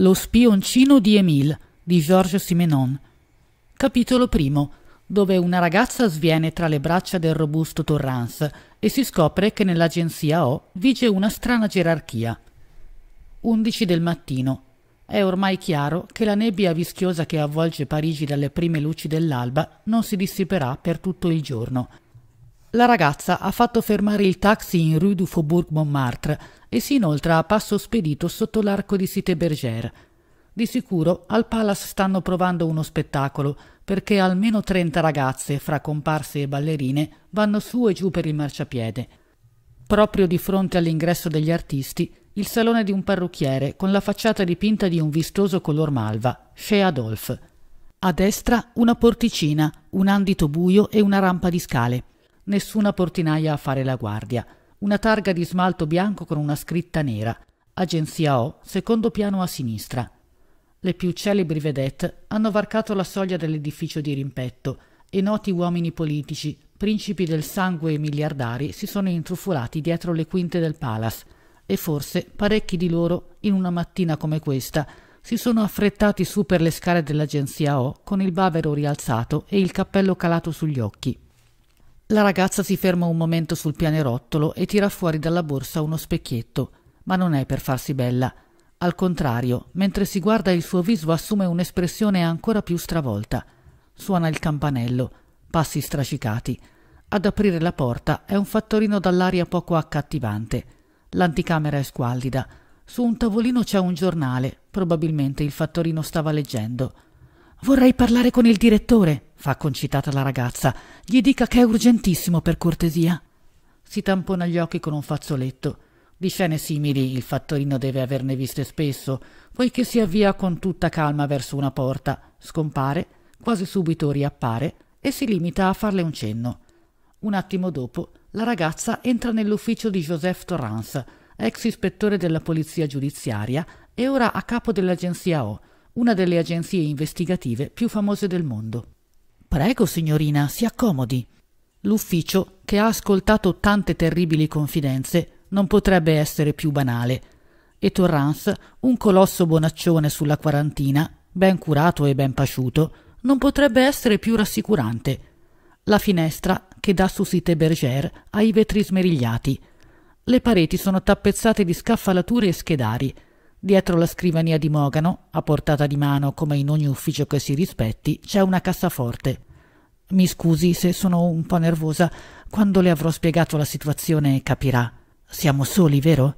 Lo spioncino di Émile di Georges Simenon. Capitolo primo dove una ragazza sviene tra le braccia del robusto Torrance e si scopre che nell'agenzia O vige una strana gerarchia. 11 del mattino. È ormai chiaro che la nebbia vischiosa che avvolge Parigi dalle prime luci dell'alba non si dissiperà per tutto il giorno la ragazza ha fatto fermare il taxi in Rue du Faubourg Montmartre e si inoltra a passo spedito sotto l'arco di Cité Bergère. Di sicuro al Palace stanno provando uno spettacolo, perché almeno trenta ragazze, fra comparse e ballerine, vanno su e giù per il marciapiede. Proprio di fronte all'ingresso degli artisti, il salone di un parrucchiere con la facciata dipinta di un vistoso color malva, Chez Adolphe. A destra una porticina, un andito buio e una rampa di scale nessuna portinaia a fare la guardia, una targa di smalto bianco con una scritta nera, agenzia O, secondo piano a sinistra. Le più celebri vedette hanno varcato la soglia dell'edificio di rimpetto e noti uomini politici, principi del sangue e miliardari si sono intrufolati dietro le quinte del palace e forse parecchi di loro, in una mattina come questa, si sono affrettati su per le scale dell'agenzia O con il bavero rialzato e il cappello calato sugli occhi. La ragazza si ferma un momento sul pianerottolo e tira fuori dalla borsa uno specchietto, ma non è per farsi bella. Al contrario, mentre si guarda il suo viso assume un'espressione ancora più stravolta. Suona il campanello, passi strascicati. Ad aprire la porta è un fattorino dall'aria poco accattivante. L'anticamera è squallida. Su un tavolino c'è un giornale, probabilmente il fattorino stava leggendo. Vorrei parlare con il direttore, fa concitata la ragazza. Gli dica che è urgentissimo, per cortesia. Si tampona gli occhi con un fazzoletto. Di scene simili il fattorino deve averne viste spesso, poiché si avvia con tutta calma verso una porta, scompare, quasi subito riappare e si limita a farle un cenno. Un attimo dopo, la ragazza entra nell'ufficio di Joseph Torrance, ex ispettore della polizia giudiziaria e ora a capo dell'agenzia O, una delle agenzie investigative più famose del mondo. Prego, signorina, si accomodi. L'ufficio, che ha ascoltato tante terribili confidenze, non potrebbe essere più banale. E Torrance, un colosso bonaccione sulla quarantina, ben curato e ben pasciuto, non potrebbe essere più rassicurante. La finestra che dà su Site Berger i vetri smerigliati. Le pareti sono tappezzate di scaffalature e schedari, Dietro la scrivania di Mogano, a portata di mano come in ogni ufficio che si rispetti, c'è una cassaforte. Mi scusi se sono un po' nervosa. Quando le avrò spiegato la situazione capirà. Siamo soli, vero?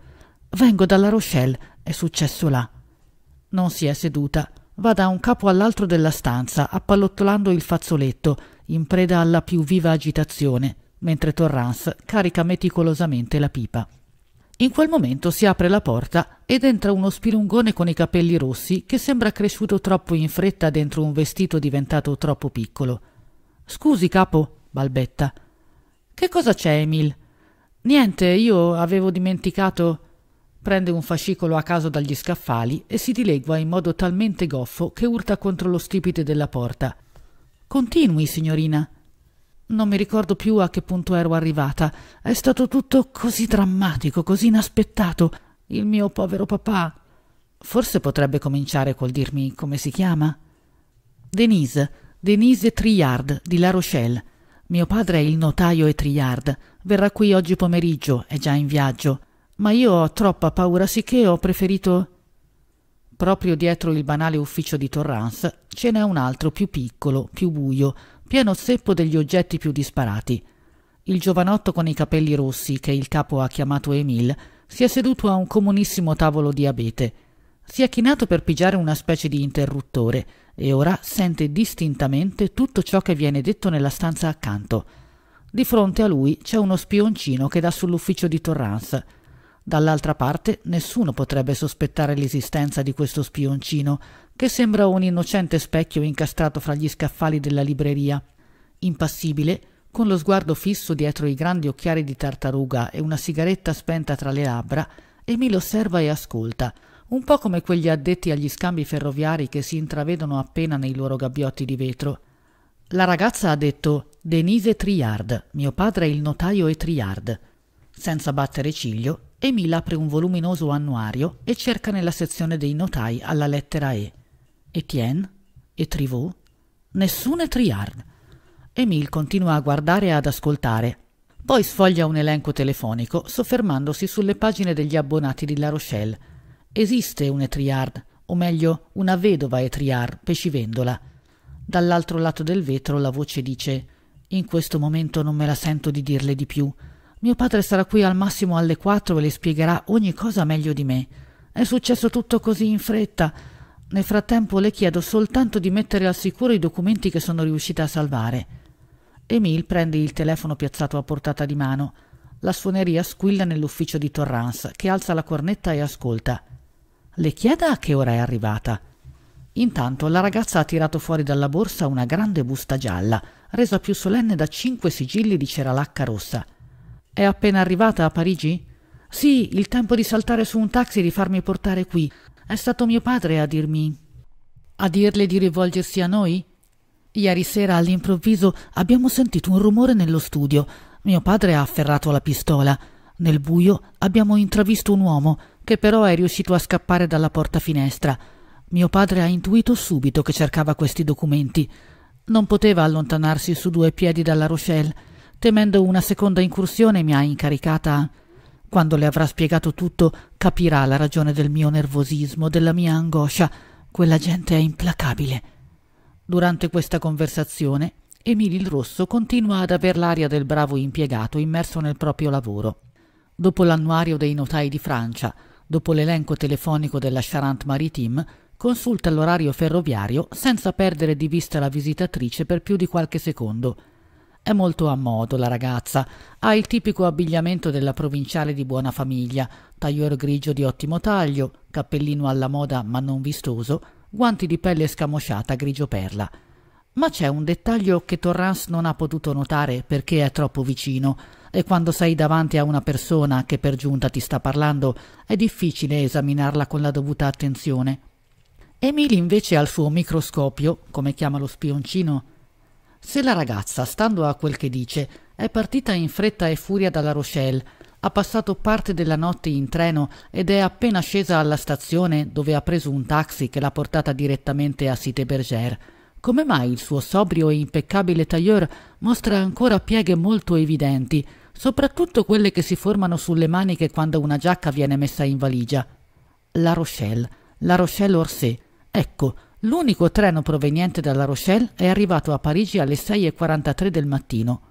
Vengo dalla Rochelle, è successo là. Non si è seduta. Va da un capo all'altro della stanza, appallottolando il fazzoletto, in preda alla più viva agitazione, mentre Torrance carica meticolosamente la pipa. In quel momento si apre la porta ed entra uno spilungone con i capelli rossi che sembra cresciuto troppo in fretta dentro un vestito diventato troppo piccolo. Scusi, capo, balbetta. Che cosa c'è, Emil? Niente, io avevo dimenticato. Prende un fascicolo a caso dagli scaffali e si dilegua in modo talmente goffo che urta contro lo stipite della porta. Continui, signorina. Non mi ricordo più a che punto ero arrivata. È stato tutto così drammatico, così inaspettato. Il mio povero papà. Forse potrebbe cominciare col dirmi come si chiama. Denise, Denise Triard di La Rochelle. Mio padre è il notaio e Triard. Verrà qui oggi pomeriggio, è già in viaggio. Ma io ho troppa paura, sicché ho preferito. Proprio dietro il banale ufficio di Torrance ce n'è un altro più piccolo, più buio, pieno seppo degli oggetti più disparati. Il giovanotto con i capelli rossi, che il capo ha chiamato Emil, si è seduto a un comunissimo tavolo di abete. Si è chinato per pigiare una specie di interruttore e ora sente distintamente tutto ciò che viene detto nella stanza accanto. Di fronte a lui c'è uno spioncino che dà sull'ufficio di Torrance. Dall'altra parte nessuno potrebbe sospettare l'esistenza di questo spioncino, che sembra un innocente specchio incastrato fra gli scaffali della libreria. Impassibile, con lo sguardo fisso dietro i grandi occhiali di tartaruga e una sigaretta spenta tra le labbra, Emil osserva e ascolta, un po' come quegli addetti agli scambi ferroviari che si intravedono appena nei loro gabbiotti di vetro. La ragazza ha detto Denise Triard, mio padre è il notaio e Triard. Senza battere ciglio, Emil apre un voluminoso annuario e cerca nella sezione dei notai alla lettera E. Etienne e Trivaux, nessuno Triard. Emile continua a guardare e ad ascoltare. Poi sfoglia un elenco telefonico, soffermandosi sulle pagine degli abbonati di La Rochelle. Esiste un Etriard, o meglio, una vedova Etriard, pescivendola. Dall'altro lato del vetro la voce dice In questo momento non me la sento di dirle di più. Mio padre sarà qui al massimo alle quattro e le spiegherà ogni cosa meglio di me. È successo tutto così in fretta. Nel frattempo le chiedo soltanto di mettere al sicuro i documenti che sono riuscita a salvare. Emil prende il telefono piazzato a portata di mano. La suoneria squilla nell'ufficio di Torrance, che alza la cornetta e ascolta. Le chieda a che ora è arrivata. Intanto la ragazza ha tirato fuori dalla borsa una grande busta gialla, resa più solenne da cinque sigilli di ceralacca rossa. È appena arrivata a Parigi? Sì, il tempo di saltare su un taxi e di farmi portare qui. È stato mio padre a dirmi. A dirle di rivolgersi a noi? Ieri sera all'improvviso abbiamo sentito un rumore nello studio. Mio padre ha afferrato la pistola. Nel buio abbiamo intravisto un uomo che però è riuscito a scappare dalla porta finestra. Mio padre ha intuito subito che cercava questi documenti. Non poteva allontanarsi su due piedi dalla Rochelle. Temendo una seconda incursione mi ha incaricata quando le avrà spiegato tutto, capirà la ragione del mio nervosismo, della mia angoscia. Quella gente è implacabile. Durante questa conversazione, Emilio il Rosso continua ad aver l'aria del bravo impiegato immerso nel proprio lavoro. Dopo l'annuario dei notai di Francia, dopo l'elenco telefonico della Charente Maritime, consulta l'orario ferroviario senza perdere di vista la visitatrice per più di qualche secondo – è molto a modo la ragazza, ha il tipico abbigliamento della provinciale di buona famiglia, taglior grigio di ottimo taglio, cappellino alla moda ma non vistoso, guanti di pelle scamosciata grigio perla. Ma c'è un dettaglio che Torrance non ha potuto notare perché è troppo vicino, e quando sei davanti a una persona che per giunta ti sta parlando è difficile esaminarla con la dovuta attenzione. Emily invece al suo microscopio, come chiama lo spioncino, se la ragazza, stando a quel che dice, è partita in fretta e furia dalla Rochelle, ha passato parte della notte in treno ed è appena scesa alla stazione dove ha preso un taxi che l'ha portata direttamente a Cité Bergère, come mai il suo sobrio e impeccabile tailleur mostra ancora pieghe molto evidenti, soprattutto quelle che si formano sulle maniche quando una giacca viene messa in valigia? La Rochelle, la Rochelle Orsay. Ecco, L'unico treno proveniente dalla Rochelle è arrivato a Parigi alle 6.43 del mattino.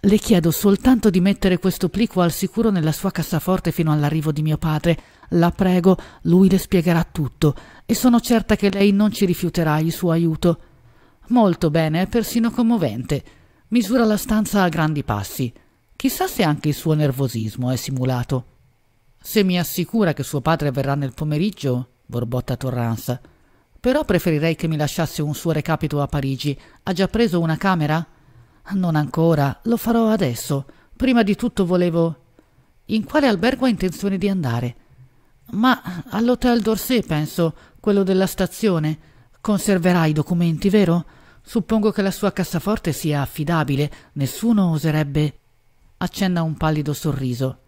Le chiedo soltanto di mettere questo plico al sicuro nella sua cassaforte fino all'arrivo di mio padre. La prego, lui le spiegherà tutto, e sono certa che lei non ci rifiuterà il suo aiuto. Molto bene, è persino commovente. Misura la stanza a grandi passi. Chissà se anche il suo nervosismo è simulato. Se mi assicura che suo padre verrà nel pomeriggio, borbotta Torrance. Però preferirei che mi lasciasse un suo recapito a Parigi. Ha già preso una camera? Non ancora, lo farò adesso. Prima di tutto volevo. In quale albergo ha intenzione di andare? Ma all'Hotel d'Orsay, penso, quello della stazione. Conserverà i documenti, vero? Suppongo che la sua cassaforte sia affidabile, nessuno oserebbe. Accenna un pallido sorriso.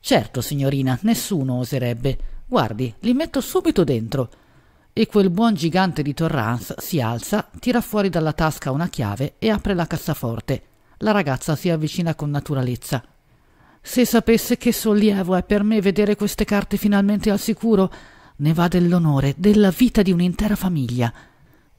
Certo, signorina, nessuno oserebbe. Guardi, li metto subito dentro e quel buon gigante di Torrance si alza, tira fuori dalla tasca una chiave e apre la cassaforte. La ragazza si avvicina con naturalezza. Se sapesse che sollievo è per me vedere queste carte finalmente al sicuro, ne va dell'onore, della vita di un'intera famiglia.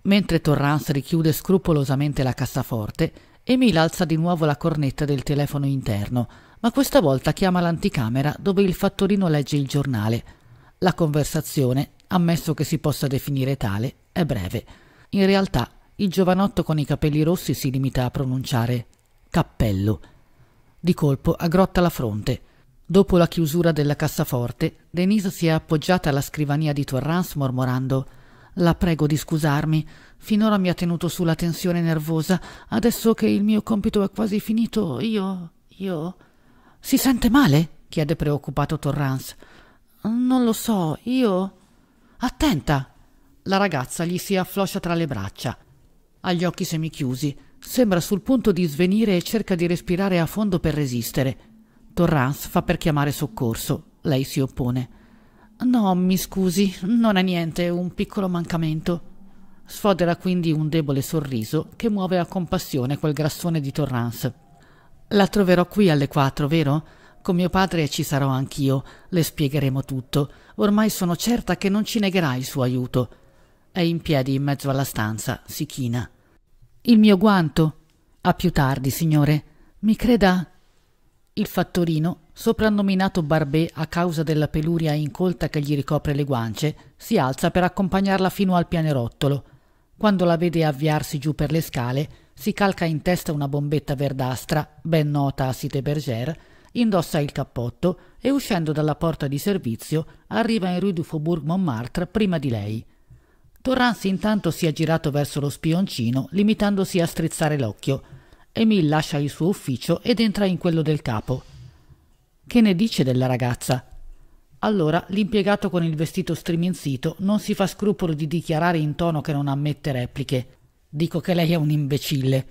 Mentre Torrance richiude scrupolosamente la cassaforte, Emil alza di nuovo la cornetta del telefono interno, ma questa volta chiama l'anticamera dove il fattorino legge il giornale. La conversazione ammesso che si possa definire tale, è breve. In realtà, il giovanotto con i capelli rossi si limita a pronunciare cappello. Di colpo aggrotta la fronte. Dopo la chiusura della cassaforte, Denise si è appoggiata alla scrivania di Torrance mormorando la prego di scusarmi. Finora mi ha tenuto sulla tensione nervosa. Adesso che il mio compito è quasi finito, io. io. Si sente male? chiede preoccupato Torrance. Non lo so, io. Attenta! La ragazza gli si affloscia tra le braccia. Ha gli occhi semichiusi, sembra sul punto di svenire e cerca di respirare a fondo per resistere. Torrance fa per chiamare soccorso. Lei si oppone. No, mi scusi, non è niente, un piccolo mancamento. Sfodera quindi un debole sorriso che muove a compassione quel grassone di Torrance. La troverò qui alle quattro, vero? Con mio padre ci sarò anch'io, le spiegheremo tutto. Ormai sono certa che non ci negherà il suo aiuto. È in piedi in mezzo alla stanza, si china. Il mio guanto. A più tardi, signore. Mi creda? Il fattorino, soprannominato Barbè a causa della peluria incolta che gli ricopre le guance, si alza per accompagnarla fino al pianerottolo. Quando la vede avviarsi giù per le scale, si calca in testa una bombetta verdastra, ben nota a Cité Berger, indossa il cappotto e uscendo dalla porta di servizio arriva in Rue du Faubourg Montmartre prima di lei. Torrance intanto si è girato verso lo spioncino, limitandosi a strizzare l'occhio. Emile lascia il suo ufficio ed entra in quello del capo. Che ne dice della ragazza? Allora l'impiegato con il vestito striminzito non si fa scrupolo di dichiarare in tono che non ammette repliche. Dico che lei è un imbecille.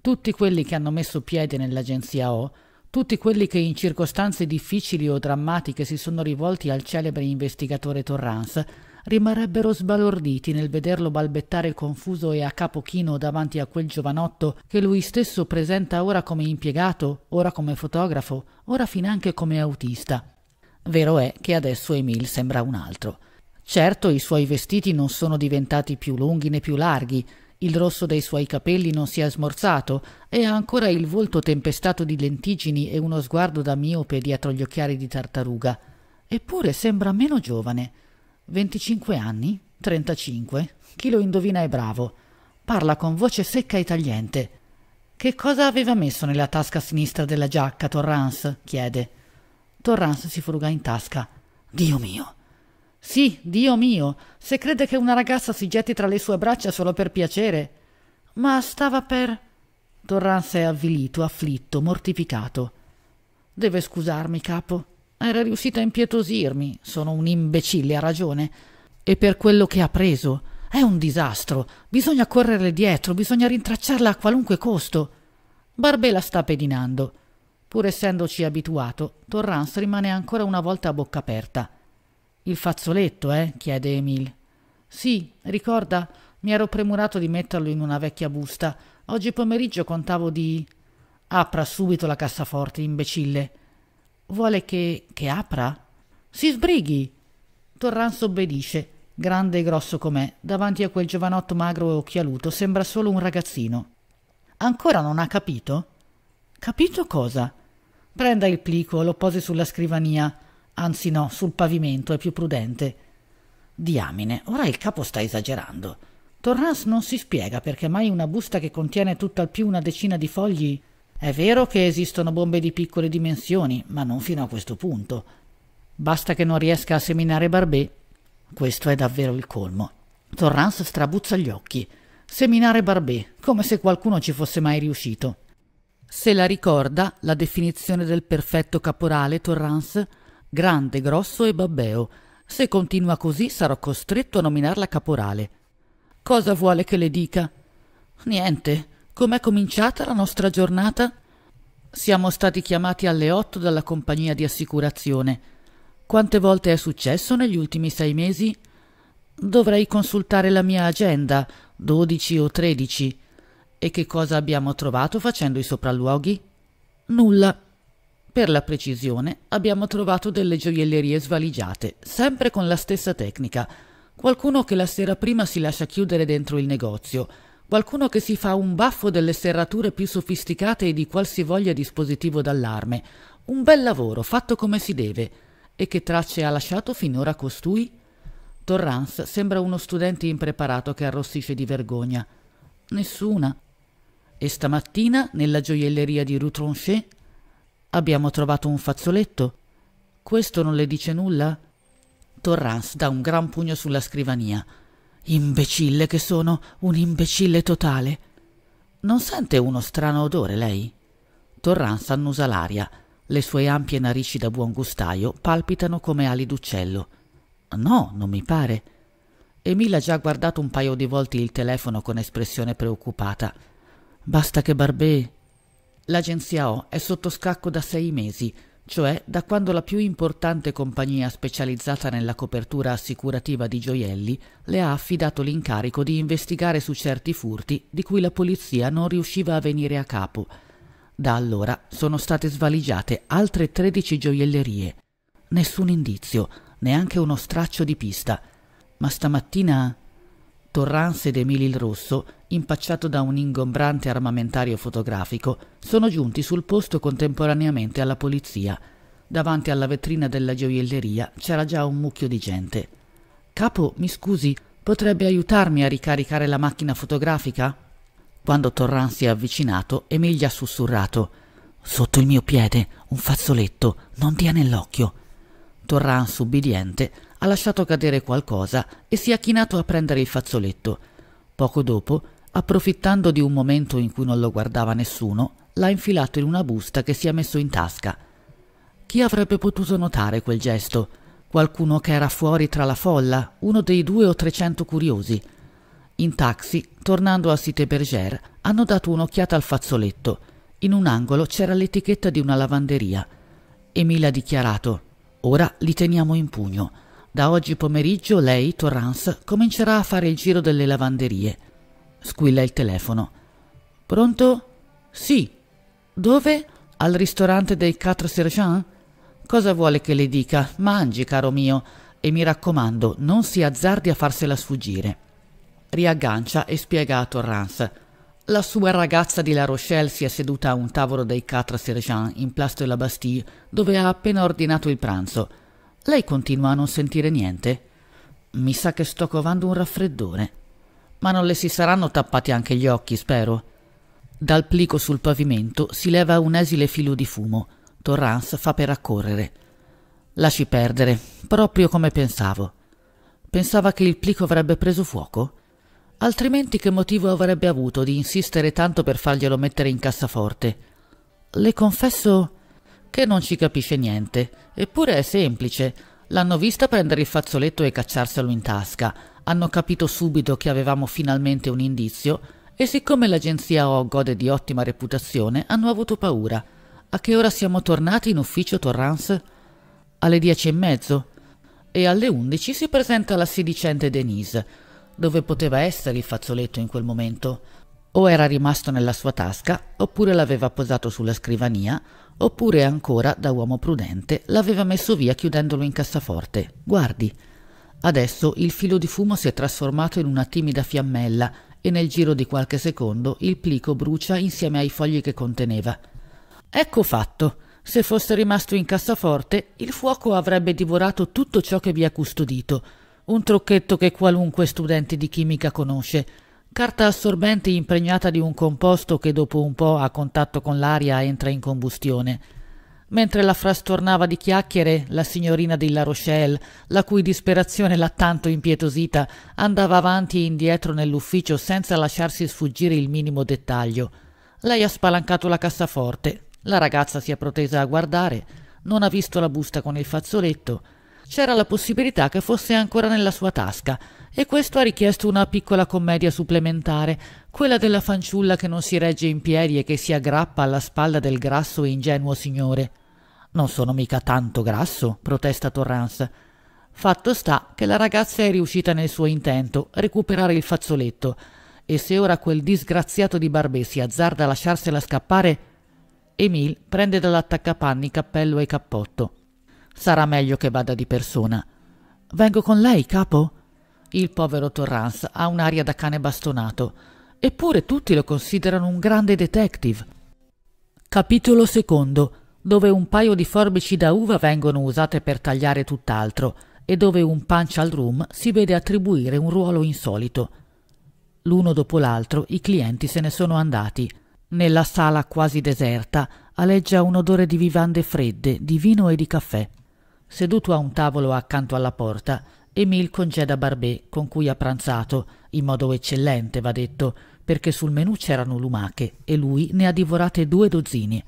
Tutti quelli che hanno messo piede nell'agenzia O tutti quelli che in circostanze difficili o drammatiche si sono rivolti al celebre investigatore Torrance rimarrebbero sbalorditi nel vederlo balbettare confuso e a capo chino davanti a quel giovanotto che lui stesso presenta ora come impiegato, ora come fotografo, ora finanche come autista. Vero è che adesso Emil sembra un altro. Certo i suoi vestiti non sono diventati più lunghi né più larghi, il rosso dei suoi capelli non si è smorzato e ha ancora il volto tempestato di lentigini e uno sguardo da miope dietro gli occhiali di tartaruga. Eppure sembra meno giovane. 25 anni? 35? Chi lo indovina è bravo. Parla con voce secca e tagliente. Che cosa aveva messo nella tasca sinistra della giacca, Torrance? chiede. Torrance si fruga in tasca. Dio mio, sì, Dio mio, se crede che una ragazza si getti tra le sue braccia solo per piacere. Ma stava per. è avvilito, afflitto, mortificato. Deve scusarmi, capo. Era riuscito a impietosirmi. Sono un imbecille, ha ragione. E per quello che ha preso. È un disastro. Bisogna correre dietro, bisogna rintracciarla a qualunque costo. Barbela sta pedinando. Pur essendoci abituato, Torrance rimane ancora una volta a bocca aperta. Il fazzoletto, eh? chiede Emil. Sì, ricorda, mi ero premurato di metterlo in una vecchia busta. Oggi pomeriggio contavo di... Apra subito la cassaforte, imbecille. Vuole che... che apra? Si sbrighi! Torrance obbedisce, grande e grosso com'è, davanti a quel giovanotto magro e occhialuto sembra solo un ragazzino. Ancora non ha capito? Capito cosa? Prenda il plico, lo posi sulla scrivania. Anzi no, sul pavimento è più prudente. Diamine, ora il capo sta esagerando. Torrance non si spiega perché mai una busta che contiene tutt'al più una decina di fogli. È vero che esistono bombe di piccole dimensioni, ma non fino a questo punto. Basta che non riesca a seminare Barbè. Questo è davvero il colmo. Torrance strabuzza gli occhi. Seminare Barbè, come se qualcuno ci fosse mai riuscito. Se la ricorda, la definizione del perfetto caporale Torrance grande, grosso e babbeo. Se continua così sarò costretto a nominarla caporale. Cosa vuole che le dica? Niente. Com'è cominciata la nostra giornata? Siamo stati chiamati alle otto dalla compagnia di assicurazione. Quante volte è successo negli ultimi sei mesi? Dovrei consultare la mia agenda, dodici o tredici. E che cosa abbiamo trovato facendo i sopralluoghi? Nulla. Per la precisione abbiamo trovato delle gioiellerie svaligiate, sempre con la stessa tecnica. Qualcuno che la sera prima si lascia chiudere dentro il negozio, qualcuno che si fa un baffo delle serrature più sofisticate e di qualsivoglia dispositivo d'allarme. Un bel lavoro fatto come si deve. E che tracce ha lasciato finora costui? Torrance sembra uno studente impreparato che arrossisce di vergogna. Nessuna. E stamattina, nella gioielleria di Rue Tronchet, Abbiamo trovato un fazzoletto. Questo non le dice nulla? Torrance dà un gran pugno sulla scrivania. Imbecille che sono, un imbecille totale. Non sente uno strano odore lei? Torrance annusa l'aria. Le sue ampie narici da buon gustaio palpitano come ali d'uccello. No, non mi pare. Emile ha già guardato un paio di volte il telefono con espressione preoccupata. Basta che Barbet L'agenzia O è sotto scacco da sei mesi, cioè da quando la più importante compagnia specializzata nella copertura assicurativa di gioielli le ha affidato l'incarico di investigare su certi furti di cui la polizia non riusciva a venire a capo. Da allora sono state svaligiate altre 13 gioiellerie. Nessun indizio, neanche uno straccio di pista. Ma stamattina Torrance ed Emilio il Rosso, impacciato da un ingombrante armamentario fotografico, sono giunti sul posto contemporaneamente alla polizia. Davanti alla vetrina della gioielleria c'era già un mucchio di gente. Capo, mi scusi, potrebbe aiutarmi a ricaricare la macchina fotografica? Quando Torran si è avvicinato, Emilia ha sussurrato Sotto il mio piede, un fazzoletto, non dia nell'occhio. Torran, ubbidiente, ha lasciato cadere qualcosa e si è chinato a prendere il fazzoletto. Poco dopo, approfittando di un momento in cui non lo guardava nessuno, l'ha infilato in una busta che si è messo in tasca. Chi avrebbe potuto notare quel gesto? Qualcuno che era fuori tra la folla, uno dei due o trecento curiosi. In taxi, tornando a Cité Bergère, hanno dato un'occhiata al fazzoletto. In un angolo c'era l'etichetta di una lavanderia. Emile ha dichiarato: Ora li teniamo in pugno. Da oggi pomeriggio lei, Torrance, comincerà a fare il giro delle lavanderie. Squilla il telefono. Pronto? Sì. Dove? Al ristorante dei Quatre Sergents? Cosa vuole che le dica? Mangi, caro mio, e mi raccomando, non si azzardi a farsela sfuggire. Riaggancia e spiega a Torrance. La sua ragazza di La Rochelle si è seduta a un tavolo dei Quatre Sergents in Place de la Bastille, dove ha appena ordinato il pranzo. Lei continua a non sentire niente? Mi sa che sto covando un raffreddore. Ma non le si saranno tappati anche gli occhi, spero. Dal plico sul pavimento si leva un esile filo di fumo. Torrance fa per accorrere. Lasci perdere, proprio come pensavo. Pensava che il plico avrebbe preso fuoco? Altrimenti che motivo avrebbe avuto di insistere tanto per farglielo mettere in cassaforte? Le confesso che non ci capisce niente. Eppure è semplice. L'hanno vista prendere il fazzoletto e cacciarselo in tasca. Hanno capito subito che avevamo finalmente un indizio e siccome l'agenzia O gode di ottima reputazione, hanno avuto paura. A che ora siamo tornati in ufficio Torrance? Alle dieci e mezzo. E alle undici si presenta la sedicente Denise. Dove poteva essere il fazzoletto in quel momento? O era rimasto nella sua tasca, oppure l'aveva posato sulla scrivania, Oppure ancora, da uomo prudente, l'aveva messo via chiudendolo in cassaforte. Guardi. Adesso il filo di fumo si è trasformato in una timida fiammella e nel giro di qualche secondo il plico brucia insieme ai fogli che conteneva. Ecco fatto. Se fosse rimasto in cassaforte, il fuoco avrebbe divorato tutto ciò che vi ha custodito. Un trucchetto che qualunque studente di chimica conosce. Carta assorbente impregnata di un composto che dopo un po' a contatto con l'aria entra in combustione. Mentre la frastornava di chiacchiere, la signorina di La Rochelle, la cui disperazione l'ha tanto impietosita, andava avanti e indietro nell'ufficio senza lasciarsi sfuggire il minimo dettaglio. Lei ha spalancato la cassaforte, la ragazza si è protesa a guardare, non ha visto la busta con il fazzoletto, c'era la possibilità che fosse ancora nella sua tasca, e questo ha richiesto una piccola commedia supplementare, quella della fanciulla che non si regge in piedi e che si aggrappa alla spalla del grasso e ingenuo signore. Non sono mica tanto grasso, protesta Torrance. Fatto sta che la ragazza è riuscita nel suo intento, recuperare il fazzoletto, e se ora quel disgraziato di Barbè si azzarda a lasciarsela scappare, Emil prende dall'attaccapanni cappello e cappotto. Sarà meglio che vada di persona. Vengo con lei, capo? Il povero Torrance ha un'aria da cane bastonato, eppure tutti lo considerano un grande detective. Capitolo secondo, dove un paio di forbici da uva vengono usate per tagliare tutt'altro e dove un punch al room si vede attribuire un ruolo insolito. L'uno dopo l'altro i clienti se ne sono andati. Nella sala quasi deserta aleggia un odore di vivande fredde, di vino e di caffè. Seduto a un tavolo accanto alla porta, Emile congeda Barbet con cui ha pranzato, in modo eccellente, va detto, perché sul menù c'erano lumache e lui ne ha divorate due dozzine.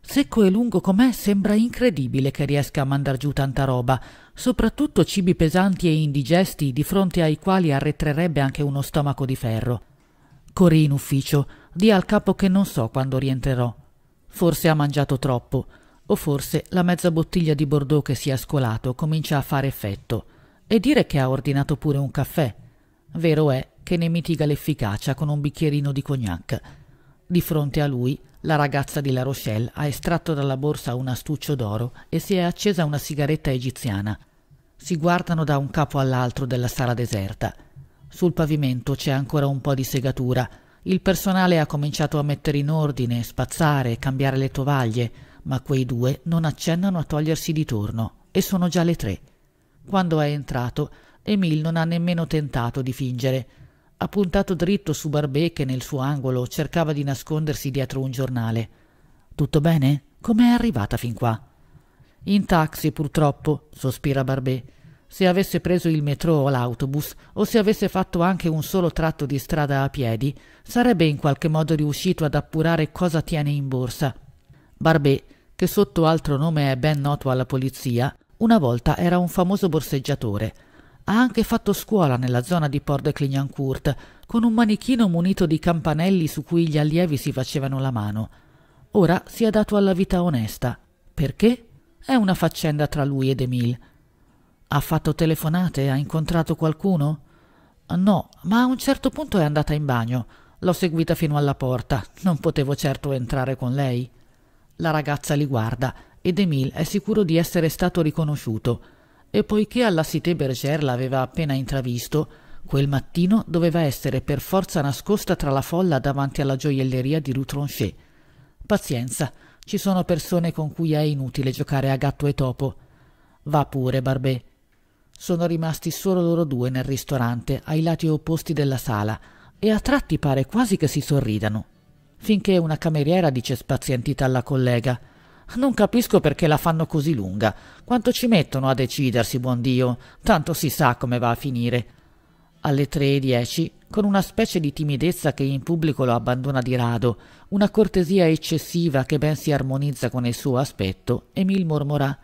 Secco e lungo com'è, sembra incredibile che riesca a mandar giù tanta roba, soprattutto cibi pesanti e indigesti di fronte ai quali arretrerebbe anche uno stomaco di ferro. Corri in ufficio, di al capo che non so quando rientrerò. Forse ha mangiato troppo, o forse la mezza bottiglia di Bordeaux che si è scolato comincia a fare effetto. E dire che ha ordinato pure un caffè. Vero è che ne mitiga l'efficacia con un bicchierino di cognac. Di fronte a lui, la ragazza di La Rochelle ha estratto dalla borsa un astuccio d'oro e si è accesa una sigaretta egiziana. Si guardano da un capo all'altro della sala deserta. Sul pavimento c'è ancora un po' di segatura. Il personale ha cominciato a mettere in ordine, spazzare, cambiare le tovaglie ma quei due non accennano a togliersi di torno e sono già le tre. Quando è entrato, Emil non ha nemmeno tentato di fingere. Ha puntato dritto su Barbè che nel suo angolo cercava di nascondersi dietro un giornale. Tutto bene? Com'è arrivata fin qua? In taxi, purtroppo, sospira Barbè. Se avesse preso il metro o l'autobus, o se avesse fatto anche un solo tratto di strada a piedi, sarebbe in qualche modo riuscito ad appurare cosa tiene in borsa Barbet, che sotto altro nome è ben noto alla polizia, una volta era un famoso borseggiatore. Ha anche fatto scuola nella zona di Port de Clignancourt, con un manichino munito di campanelli su cui gli allievi si facevano la mano. Ora si è dato alla vita onesta. Perché? È una faccenda tra lui ed Emile. Ha fatto telefonate? Ha incontrato qualcuno? No, ma a un certo punto è andata in bagno. L'ho seguita fino alla porta. Non potevo certo entrare con lei. La ragazza li guarda ed Emile è sicuro di essere stato riconosciuto. E poiché alla Cité Berger l'aveva appena intravisto, quel mattino doveva essere per forza nascosta tra la folla davanti alla gioielleria di Rue Tronchet. Pazienza, ci sono persone con cui è inutile giocare a gatto e topo. Va pure, Barbet. Sono rimasti solo loro due nel ristorante, ai lati opposti della sala, e a tratti pare quasi che si sorridano finché una cameriera dice spazientita alla collega non capisco perché la fanno così lunga. Quanto ci mettono a decidersi, buon Dio? Tanto si sa come va a finire. Alle tre e dieci, con una specie di timidezza che in pubblico lo abbandona di rado, una cortesia eccessiva che ben si armonizza con il suo aspetto, Emil mormorà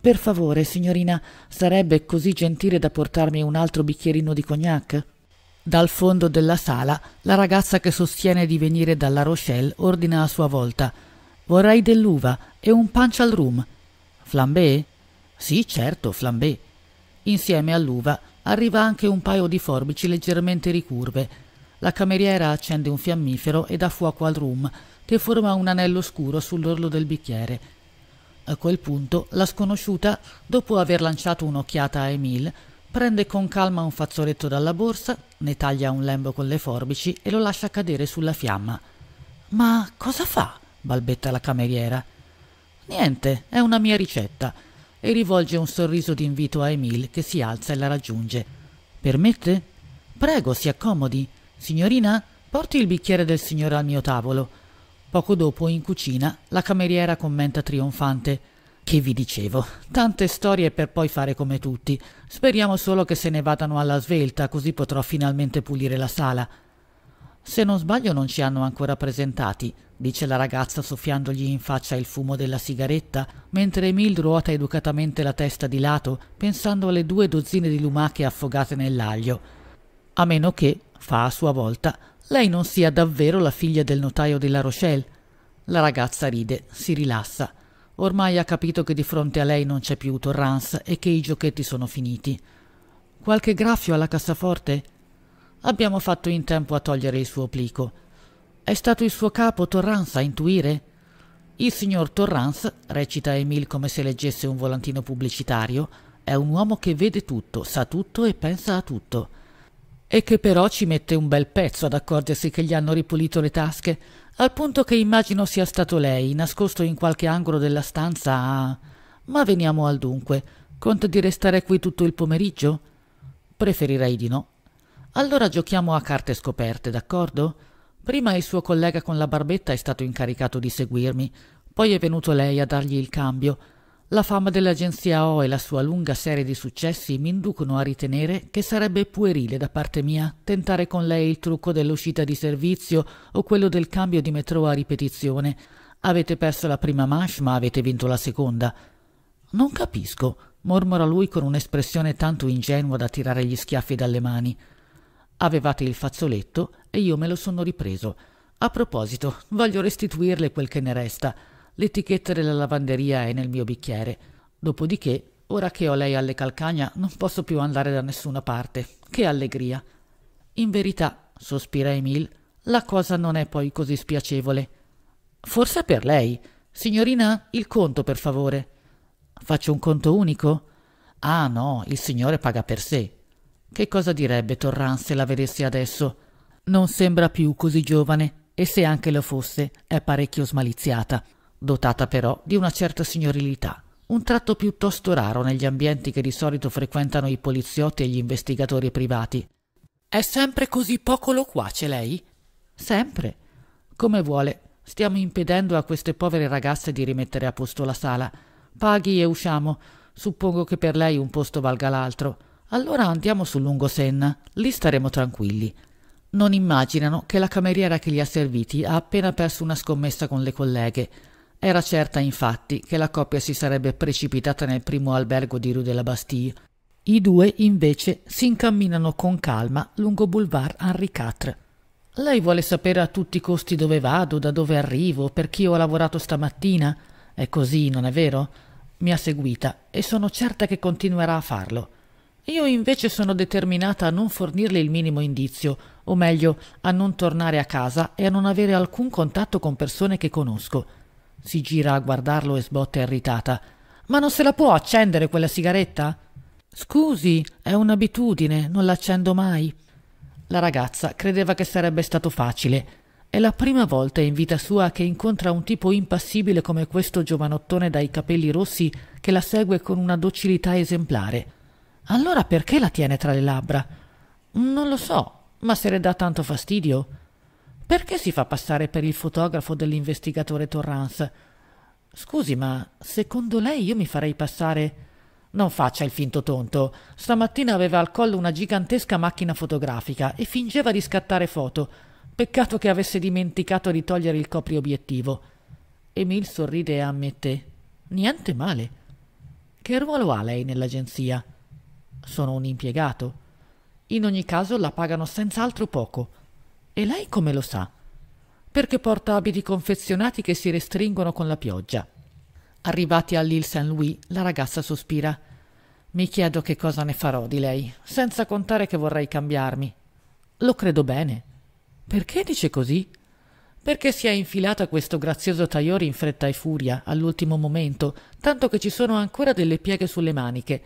Per favore, signorina, sarebbe così gentile da portarmi un altro bicchierino di cognac? Dal fondo della sala, la ragazza che sostiene di venire dalla Rochelle ordina a sua volta: Vorrei dell'uva e un punch al rum. Flambé? Sì, certo, flambé. Insieme all'uva arriva anche un paio di forbici leggermente ricurve. La cameriera accende un fiammifero e dà fuoco al rum, che forma un anello scuro sull'orlo del bicchiere. A quel punto la sconosciuta, dopo aver lanciato un'occhiata a Emile, prende con calma un fazzoletto dalla borsa ne taglia un lembo con le forbici e lo lascia cadere sulla fiamma. Ma cosa fa? balbetta la cameriera. Niente, è una mia ricetta. E rivolge un sorriso d'invito a Emil che si alza e la raggiunge. Permette? Prego, si accomodi. Signorina, porti il bicchiere del signore al mio tavolo. Poco dopo, in cucina, la cameriera commenta trionfante. Che vi dicevo, tante storie per poi fare come tutti. Speriamo solo che se ne vadano alla svelta, così potrò finalmente pulire la sala. Se non sbaglio non ci hanno ancora presentati, dice la ragazza soffiandogli in faccia il fumo della sigaretta, mentre Emil ruota educatamente la testa di lato, pensando alle due dozzine di lumache affogate nell'aglio. A meno che, fa a sua volta, lei non sia davvero la figlia del notaio della Rochelle. La ragazza ride, si rilassa. Ormai ha capito che di fronte a lei non c'è più Torrance e che i giochetti sono finiti. Qualche graffio alla cassaforte? Abbiamo fatto in tempo a togliere il suo plico. È stato il suo capo Torrance a intuire? Il signor Torrance, recita Emil come se leggesse un volantino pubblicitario, è un uomo che vede tutto, sa tutto e pensa a tutto. E che però ci mette un bel pezzo ad accorgersi che gli hanno ripulito le tasche al punto che immagino sia stato lei, nascosto in qualche angolo della stanza a... Ma veniamo al dunque. Conta di restare qui tutto il pomeriggio? Preferirei di no. Allora giochiamo a carte scoperte, d'accordo? Prima il suo collega con la barbetta è stato incaricato di seguirmi, poi è venuto lei a dargli il cambio la fama dell'agenzia O e la sua lunga serie di successi mi inducono a ritenere che sarebbe puerile da parte mia tentare con lei il trucco dell'uscita di servizio o quello del cambio di metro a ripetizione. Avete perso la prima manche, ma avete vinto la seconda. Non capisco, mormora lui con un'espressione tanto ingenua da tirare gli schiaffi dalle mani. Avevate il fazzoletto e io me lo sono ripreso. A proposito, voglio restituirle quel che ne resta. L'etichetta della lavanderia è nel mio bicchiere. Dopodiché, ora che ho lei alle calcagna, non posso più andare da nessuna parte. Che allegria! In verità, sospira Emil, la cosa non è poi così spiacevole. Forse per lei. Signorina, il conto, per favore. Faccio un conto unico? Ah no, il signore paga per sé. Che cosa direbbe Torran se la vedessi adesso? Non sembra più così giovane, e se anche lo fosse, è parecchio smaliziata dotata però di una certa signorilità, un tratto piuttosto raro negli ambienti che di solito frequentano i poliziotti e gli investigatori privati. È sempre così poco loquace lei? Sempre. Come vuole, stiamo impedendo a queste povere ragazze di rimettere a posto la sala. Paghi e usciamo. Suppongo che per lei un posto valga l'altro. Allora andiamo sul lungo Senna, lì staremo tranquilli. Non immaginano che la cameriera che li ha serviti ha appena perso una scommessa con le colleghe. Era certa infatti che la coppia si sarebbe precipitata nel primo albergo di Rue de la Bastille. I due invece si incamminano con calma lungo Boulevard Henri IV. Lei vuole sapere a tutti i costi dove vado, da dove arrivo, per chi ho lavorato stamattina? È così, non è vero? Mi ha seguita e sono certa che continuerà a farlo. Io invece sono determinata a non fornirle il minimo indizio, o meglio, a non tornare a casa e a non avere alcun contatto con persone che conosco. Si gira a guardarlo e sbotta irritata. Ma non se la può accendere quella sigaretta? Scusi, è un'abitudine, non l'accendo mai. La ragazza credeva che sarebbe stato facile. È la prima volta in vita sua che incontra un tipo impassibile come questo giovanottone dai capelli rossi che la segue con una docilità esemplare. Allora perché la tiene tra le labbra? Non lo so, ma se le dà tanto fastidio. Perché si fa passare per il fotografo dell'investigatore Torrance? Scusi, ma secondo lei io mi farei passare... Non faccia il finto tonto. Stamattina aveva al collo una gigantesca macchina fotografica e fingeva di scattare foto. Peccato che avesse dimenticato di togliere il copriobiettivo. Emil sorride e ammette. Niente male. Che ruolo ha lei nell'agenzia? Sono un impiegato. In ogni caso la pagano senz'altro poco. E lei come lo sa? Perché porta abiti confezionati che si restringono con la pioggia. Arrivati all'Île Saint-Louis, la ragazza sospira. Mi chiedo che cosa ne farò di lei, senza contare che vorrei cambiarmi. Lo credo bene. Perché dice così? Perché si è infilata questo grazioso tagliore in fretta e furia, all'ultimo momento, tanto che ci sono ancora delle pieghe sulle maniche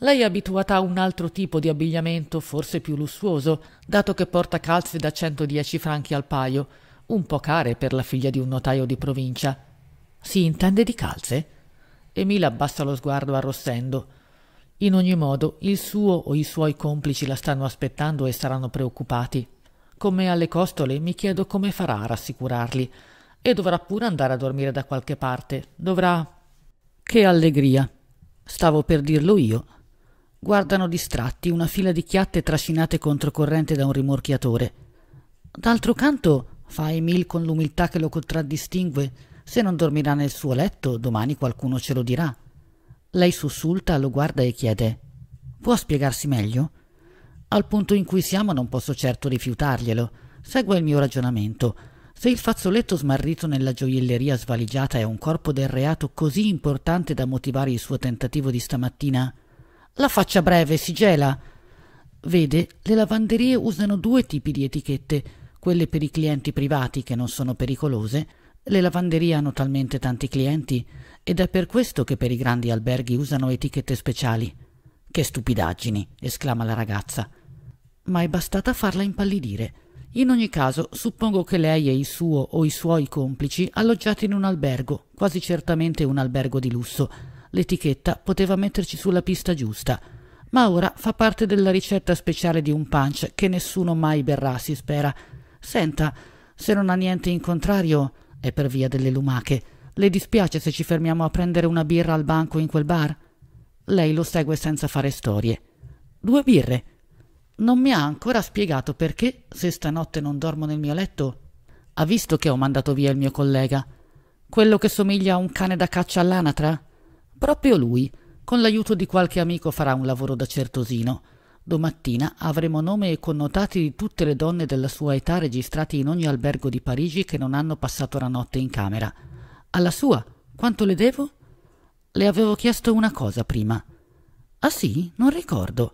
lei è abituata a un altro tipo di abbigliamento, forse più lussuoso, dato che porta calze da 110 franchi al paio, un po' care per la figlia di un notaio di provincia. Si intende di calze? Emile abbassa lo sguardo arrossendo. In ogni modo, il suo o i suoi complici la stanno aspettando e saranno preoccupati. Come alle costole, mi chiedo come farà a rassicurarli. E dovrà pure andare a dormire da qualche parte. Dovrà. Che allegria. Stavo per dirlo io, Guardano distratti una fila di chiatte trascinate controcorrente da un rimorchiatore. D'altro canto, fa Emil con l'umiltà che lo contraddistingue, se non dormirà nel suo letto, domani qualcuno ce lo dirà. Lei sussulta, lo guarda e chiede: Può spiegarsi meglio? Al punto in cui siamo non posso certo rifiutarglielo. Segue il mio ragionamento. Se il fazzoletto smarrito nella gioielleria svaligiata è un corpo del reato così importante da motivare il suo tentativo di stamattina, la faccia breve si gela. Vede, le lavanderie usano due tipi di etichette, quelle per i clienti privati che non sono pericolose. Le lavanderie hanno talmente tanti clienti ed è per questo che per i grandi alberghi usano etichette speciali. Che stupidaggini, esclama la ragazza. Ma è bastata farla impallidire. In ogni caso, suppongo che lei e il suo o i suoi complici alloggiate in un albergo, quasi certamente un albergo di lusso, L'etichetta poteva metterci sulla pista giusta, ma ora fa parte della ricetta speciale di un punch che nessuno mai berrà, si spera. Senta, se non ha niente in contrario, è per via delle lumache. Le dispiace se ci fermiamo a prendere una birra al banco in quel bar? Lei lo segue senza fare storie. Due birre. Non mi ha ancora spiegato perché, se stanotte non dormo nel mio letto, ha visto che ho mandato via il mio collega. Quello che somiglia a un cane da caccia all'anatra? Proprio lui. Con l'aiuto di qualche amico farà un lavoro da certosino. Domattina avremo nome e connotati di tutte le donne della sua età registrati in ogni albergo di Parigi che non hanno passato la notte in camera. Alla sua, quanto le devo? Le avevo chiesto una cosa prima. Ah sì, non ricordo.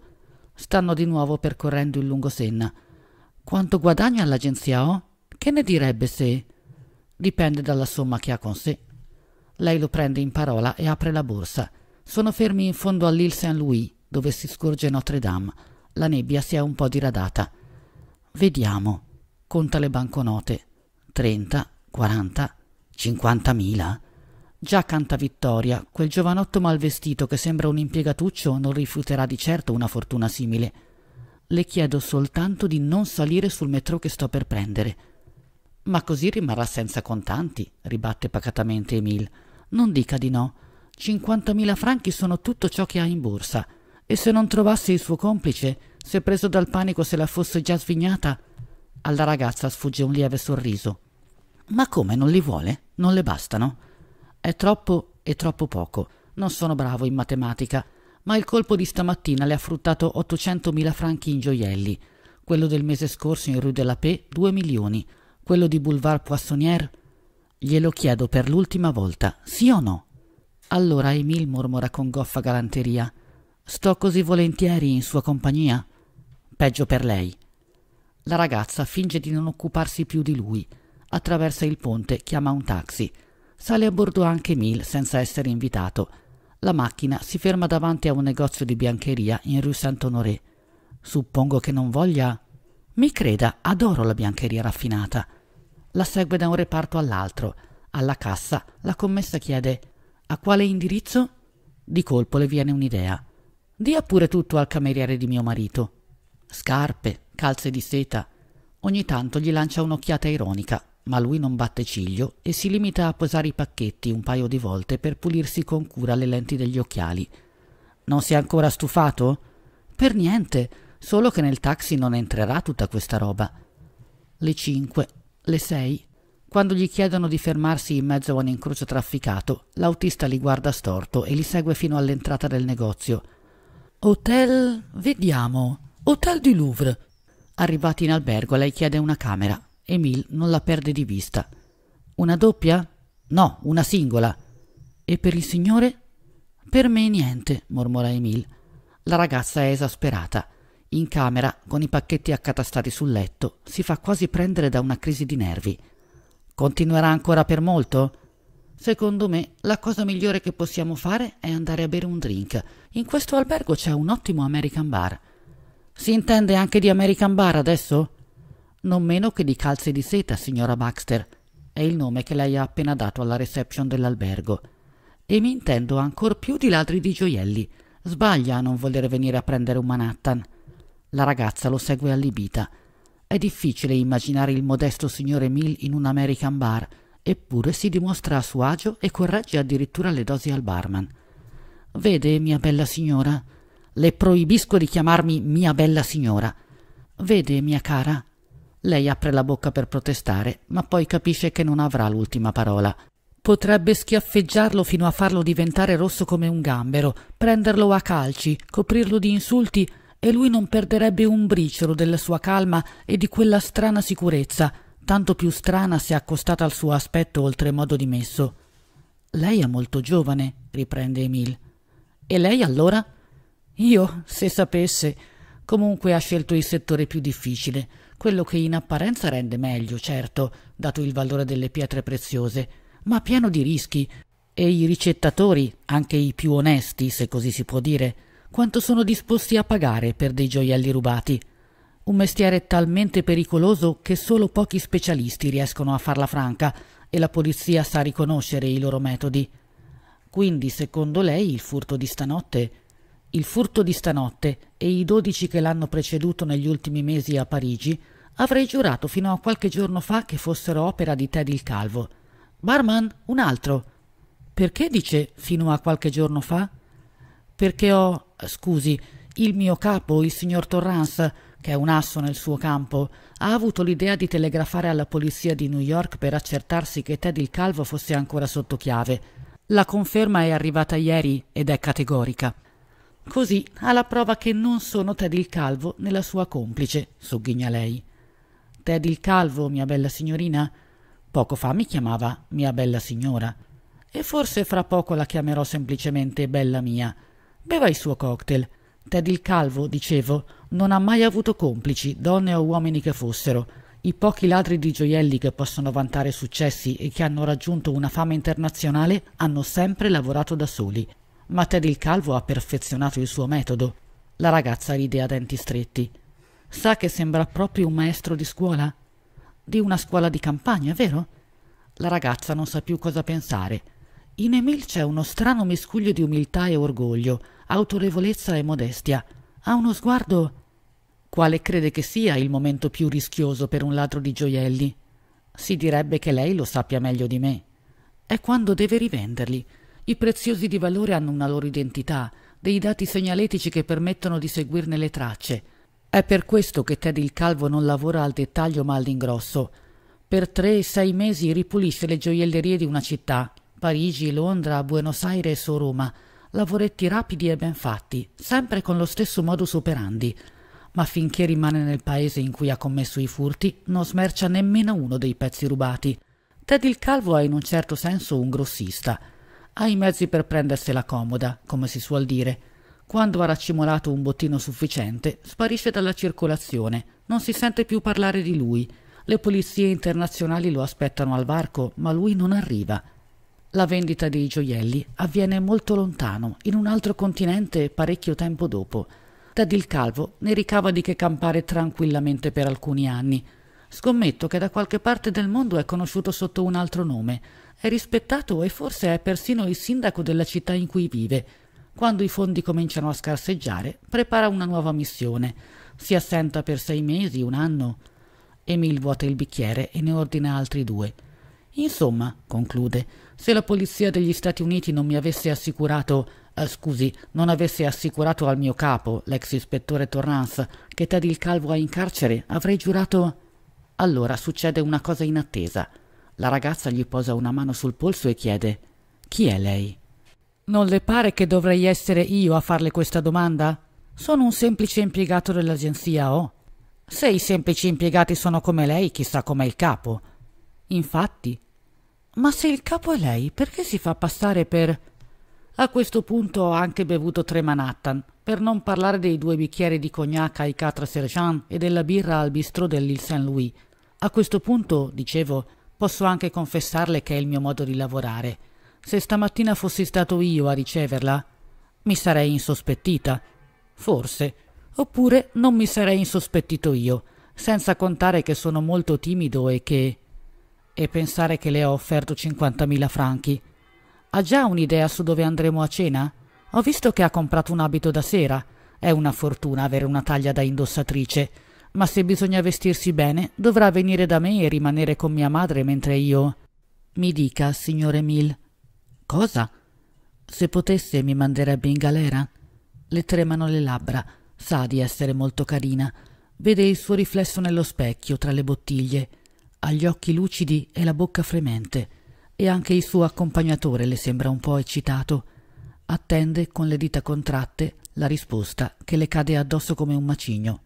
Stanno di nuovo percorrendo il lungo Senna. Quanto guadagna l'agenzia O? Che ne direbbe se... Dipende dalla somma che ha con sé. Lei lo prende in parola e apre la borsa. Sono fermi in fondo all'Île Saint-Louis, dove si scorge Notre Dame. La nebbia si è un po' diradata. Vediamo. Conta le banconote. 30, 40, 50 mila. Già canta vittoria, quel giovanotto malvestito che sembra un impiegatuccio non rifiuterà di certo una fortuna simile. Le chiedo soltanto di non salire sul metro che sto per prendere. Ma così rimarrà senza contanti, ribatte pacatamente Emil. Non dica di no. 50.000 franchi sono tutto ciò che ha in borsa. E se non trovasse il suo complice, se preso dal panico se la fosse già svignata? Alla ragazza sfugge un lieve sorriso. Ma come non li vuole? Non le bastano? È troppo e troppo poco. Non sono bravo in matematica, ma il colpo di stamattina le ha fruttato 800.000 franchi in gioielli, quello del mese scorso in Rue de la Paix 2 milioni quello di Boulevard Poissonnière? Glielo chiedo per l'ultima volta, sì o no? Allora Emil mormora con goffa galanteria. Sto così volentieri in sua compagnia? Peggio per lei. La ragazza finge di non occuparsi più di lui. Attraversa il ponte, chiama un taxi. Sale a bordo anche Emil senza essere invitato. La macchina si ferma davanti a un negozio di biancheria in Rue Saint-Honoré. Suppongo che non voglia. Mi creda, adoro la biancheria raffinata. La segue da un reparto all'altro. Alla cassa, la commessa chiede a quale indirizzo? Di colpo le viene un'idea. Dia pure tutto al cameriere di mio marito. Scarpe, calze di seta. Ogni tanto gli lancia un'occhiata ironica, ma lui non batte ciglio e si limita a posare i pacchetti un paio di volte per pulirsi con cura le lenti degli occhiali. Non si è ancora stufato? Per niente. Solo che nel taxi non entrerà tutta questa roba. Le 5, le 6. Quando gli chiedono di fermarsi in mezzo a un incrocio trafficato, l'autista li guarda storto e li segue fino all'entrata del negozio. Hotel. vediamo. Hotel du Louvre. Arrivati in albergo, lei chiede una camera. Emile non la perde di vista. Una doppia? No, una singola. E per il signore? Per me niente, mormora Emile. La ragazza è esasperata. In camera, con i pacchetti accatastati sul letto, si fa quasi prendere da una crisi di nervi. Continuerà ancora per molto? Secondo me, la cosa migliore che possiamo fare è andare a bere un drink. In questo albergo c'è un ottimo American bar. Si intende anche di American bar adesso? Non meno che di calze di seta, signora Baxter. È il nome che lei ha appena dato alla reception dell'albergo. E mi intendo ancor più di ladri di gioielli. Sbaglia a non voler venire a prendere un Manhattan. La ragazza lo segue allibita. È difficile immaginare il modesto signore Mill in un American bar, eppure si dimostra a suo agio e corregge addirittura le dosi al barman. Vede, mia bella signora, le proibisco di chiamarmi mia bella signora. Vede, mia cara. Lei apre la bocca per protestare, ma poi capisce che non avrà l'ultima parola. Potrebbe schiaffeggiarlo fino a farlo diventare rosso come un gambero, prenderlo a calci, coprirlo di insulti e lui non perderebbe un briciolo della sua calma e di quella strana sicurezza, tanto più strana se accostata al suo aspetto oltremodo dimesso. Lei è molto giovane, riprende Emil. E lei allora? Io, se sapesse. Comunque ha scelto il settore più difficile, quello che in apparenza rende meglio, certo, dato il valore delle pietre preziose, ma pieno di rischi. E i ricettatori, anche i più onesti, se così si può dire, quanto sono disposti a pagare per dei gioielli rubati. Un mestiere talmente pericoloso che solo pochi specialisti riescono a farla franca e la polizia sa riconoscere i loro metodi. Quindi, secondo lei, il furto di stanotte il furto di stanotte e i dodici che l'hanno preceduto negli ultimi mesi a Parigi, avrei giurato fino a qualche giorno fa che fossero opera di Ted il Calvo. Barman, un altro. Perché dice fino a qualche giorno fa? Perché ho Scusi, il mio capo, il signor Torrance, che è un asso nel suo campo, ha avuto l'idea di telegrafare alla polizia di New York per accertarsi che Ted il Calvo fosse ancora sotto chiave. La conferma è arrivata ieri ed è categorica. Così ha la prova che non sono Ted il Calvo né la sua complice, sogghigna lei. Ted il Calvo, mia bella signorina? Poco fa mi chiamava mia bella signora. E forse fra poco la chiamerò semplicemente bella mia Beva il suo cocktail. Ted il Calvo, dicevo, non ha mai avuto complici, donne o uomini che fossero. I pochi ladri di gioielli che possono vantare successi e che hanno raggiunto una fama internazionale hanno sempre lavorato da soli. Ma Ted il Calvo ha perfezionato il suo metodo. La ragazza ride a denti stretti. Sa che sembra proprio un maestro di scuola? Di una scuola di campagna, vero? La ragazza non sa più cosa pensare. In Emil c'è uno strano miscuglio di umiltà e orgoglio, autorevolezza e modestia. Ha uno sguardo quale crede che sia il momento più rischioso per un ladro di gioielli. Si direbbe che lei lo sappia meglio di me. È quando deve rivenderli. I preziosi di valore hanno una loro identità, dei dati segnaletici che permettono di seguirne le tracce. È per questo che Ted il Calvo non lavora al dettaglio ma all'ingrosso. Per tre, sei mesi ripulisce le gioiellerie di una città, Parigi, Londra, Buenos Aires o Roma, lavoretti rapidi e ben fatti, sempre con lo stesso modus operandi. Ma finché rimane nel paese in cui ha commesso i furti, non smercia nemmeno uno dei pezzi rubati. Ted il Calvo è in un certo senso un grossista. Ha i mezzi per prendersela comoda, come si suol dire. Quando ha raccimolato un bottino sufficiente, sparisce dalla circolazione, non si sente più parlare di lui. Le polizie internazionali lo aspettano al varco, ma lui non arriva. La vendita dei gioielli avviene molto lontano, in un altro continente parecchio tempo dopo. Ted il Calvo ne ricava di che campare tranquillamente per alcuni anni. Scommetto che da qualche parte del mondo è conosciuto sotto un altro nome. È rispettato e forse è persino il sindaco della città in cui vive. Quando i fondi cominciano a scarseggiare, prepara una nuova missione. Si assenta per sei mesi, un anno. Emil vuota il bicchiere e ne ordina altri due. Insomma, conclude, se la polizia degli Stati Uniti non mi avesse assicurato, eh, scusi, non avesse assicurato al mio capo, l'ex ispettore Torrance, che Teddy il Calvo è in carcere, avrei giurato... Allora succede una cosa inattesa. La ragazza gli posa una mano sul polso e chiede Chi è lei? Non le pare che dovrei essere io a farle questa domanda? Sono un semplice impiegato dell'agenzia Oh. Se i semplici impiegati sono come lei, chissà com'è il capo. Infatti, ma se il capo è lei, perché si fa passare per... A questo punto ho anche bevuto tre Manhattan, per non parlare dei due bicchieri di cognac ai Quatre Sergent e della birra al bistrò dell'Île Saint-Louis. A questo punto, dicevo, posso anche confessarle che è il mio modo di lavorare. Se stamattina fossi stato io a riceverla, mi sarei insospettita. Forse. Oppure non mi sarei insospettito io, senza contare che sono molto timido e che, e pensare che le ho offerto 50.000 franchi. Ha già un'idea su dove andremo a cena? Ho visto che ha comprato un abito da sera. È una fortuna avere una taglia da indossatrice. Ma se bisogna vestirsi bene, dovrà venire da me e rimanere con mia madre mentre io. Mi dica, signore Mill. Cosa? Se potesse mi manderebbe in galera? Le tremano le labbra. Sa di essere molto carina. Vede il suo riflesso nello specchio tra le bottiglie ha gli occhi lucidi e la bocca fremente, e anche il suo accompagnatore le sembra un po' eccitato. Attende con le dita contratte la risposta che le cade addosso come un macigno.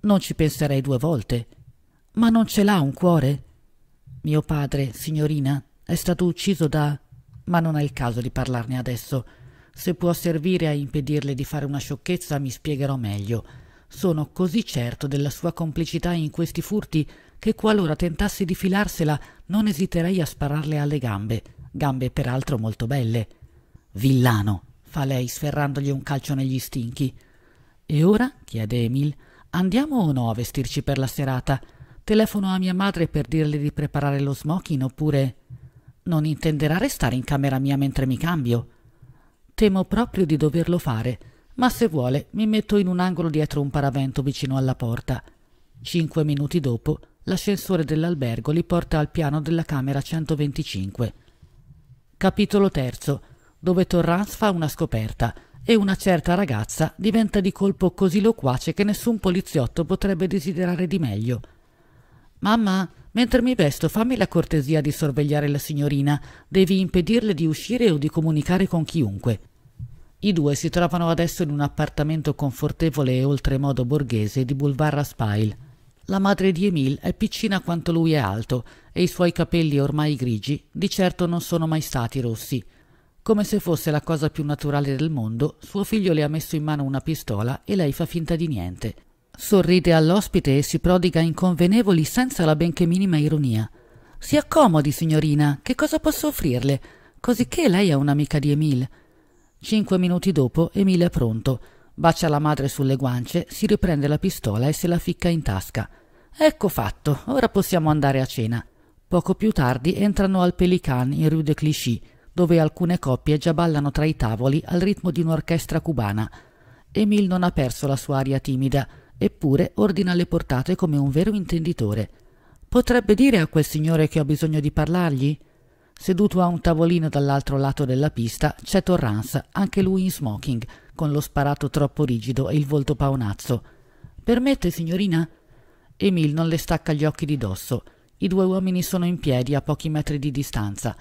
Non ci penserei due volte. Ma non ce l'ha un cuore? Mio padre, signorina, è stato ucciso da. Ma non è il caso di parlarne adesso. Se può servire a impedirle di fare una sciocchezza, mi spiegherò meglio. Sono così certo della sua complicità in questi furti che qualora tentassi di filarsela non esiterei a spararle alle gambe, gambe peraltro molto belle. Villano, fa lei sferrandogli un calcio negli stinchi. E ora, chiede Emil, andiamo o no a vestirci per la serata? Telefono a mia madre per dirle di preparare lo smoking oppure... Non intenderà restare in camera mia mentre mi cambio. Temo proprio di doverlo fare, ma se vuole mi metto in un angolo dietro un paravento vicino alla porta. Cinque minuti dopo l'ascensore dell'albergo li porta al piano della camera 125. Capitolo terzo, dove Torrance fa una scoperta e una certa ragazza diventa di colpo così loquace che nessun poliziotto potrebbe desiderare di meglio. Mamma, mentre mi vesto, fammi la cortesia di sorvegliare la signorina. Devi impedirle di uscire o di comunicare con chiunque. I due si trovano adesso in un appartamento confortevole e oltremodo borghese di Boulevard Raspail. La madre di Emil è piccina quanto lui è alto e i suoi capelli ormai grigi di certo non sono mai stati rossi. Come se fosse la cosa più naturale del mondo, suo figlio le ha messo in mano una pistola e lei fa finta di niente. Sorride all'ospite e si prodiga inconvenevoli senza la benché minima ironia. Si accomodi, signorina, che cosa posso offrirle? Cosicché lei è un'amica di Emil. Cinque minuti dopo Emil è pronto bacia la madre sulle guance, si riprende la pistola e se la ficca in tasca. Ecco fatto, ora possiamo andare a cena. Poco più tardi entrano al Pelican in Rue de Clichy, dove alcune coppie già ballano tra i tavoli al ritmo di un'orchestra cubana. Emil non ha perso la sua aria timida, eppure ordina le portate come un vero intenditore. Potrebbe dire a quel signore che ho bisogno di parlargli? Seduto a un tavolino dall'altro lato della pista c'è Torrance, anche lui in smoking, con lo sparato troppo rigido e il volto paonazzo. Permette, signorina? Emil non le stacca gli occhi di dosso. I due uomini sono in piedi a pochi metri di distanza.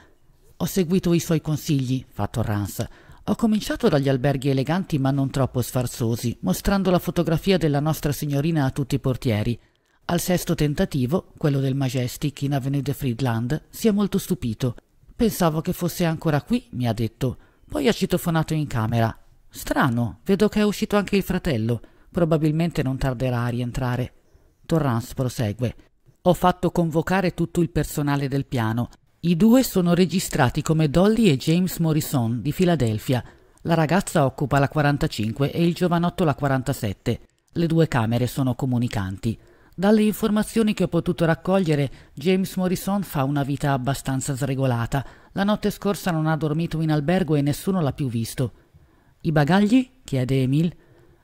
Ho seguito i suoi consigli, fatto Rance. Ho cominciato dagli alberghi eleganti ma non troppo sfarzosi, mostrando la fotografia della nostra signorina a tutti i portieri. Al sesto tentativo, quello del Majestic in Avenue de Friedland, si è molto stupito. Pensavo che fosse ancora qui, mi ha detto. Poi ha citofonato in camera. Strano, vedo che è uscito anche il fratello. Probabilmente non tarderà a rientrare. Torrance prosegue. Ho fatto convocare tutto il personale del piano. I due sono registrati come Dolly e James Morrison di Filadelfia. La ragazza occupa la 45 e il giovanotto la 47. Le due camere sono comunicanti. Dalle informazioni che ho potuto raccogliere, James Morrison fa una vita abbastanza sregolata. La notte scorsa non ha dormito in albergo e nessuno l'ha più visto. I bagagli? chiede Emil.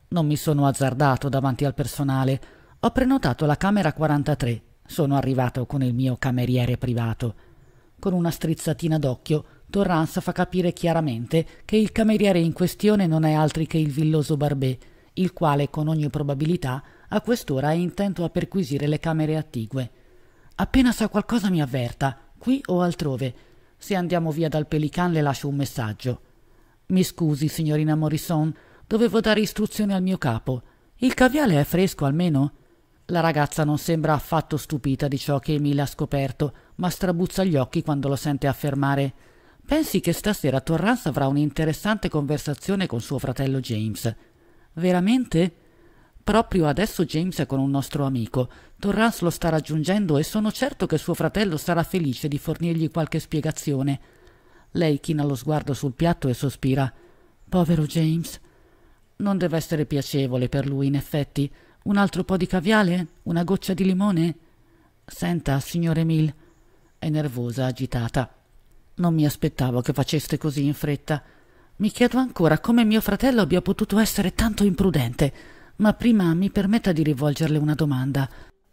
Non mi sono azzardato davanti al personale. Ho prenotato la camera 43. Sono arrivato con il mio cameriere privato. Con una strizzatina d'occhio, Torrance fa capire chiaramente che il cameriere in questione non è altri che il villoso Barbè, il quale con ogni probabilità a quest'ora è intento a perquisire le camere attigue. Appena sa qualcosa mi avverta, qui o altrove. Se andiamo via dal Pelican le lascio un messaggio. Mi scusi, signorina Morrison, dovevo dare istruzioni al mio capo. Il caviale è fresco almeno? La ragazza non sembra affatto stupita di ciò che Emile ha scoperto, ma strabuzza gli occhi quando lo sente affermare. Pensi che stasera Torrance avrà un'interessante conversazione con suo fratello James. Veramente? Proprio adesso James è con un nostro amico. Torrance lo sta raggiungendo e sono certo che suo fratello sarà felice di fornirgli qualche spiegazione. Lei china lo sguardo sul piatto e sospira. Povero James. Non deve essere piacevole per lui, in effetti. Un altro po' di caviale? Una goccia di limone? Senta, signore Emil. È nervosa, agitata. Non mi aspettavo che faceste così in fretta. Mi chiedo ancora come mio fratello abbia potuto essere tanto imprudente, ma prima mi permetta di rivolgerle una domanda.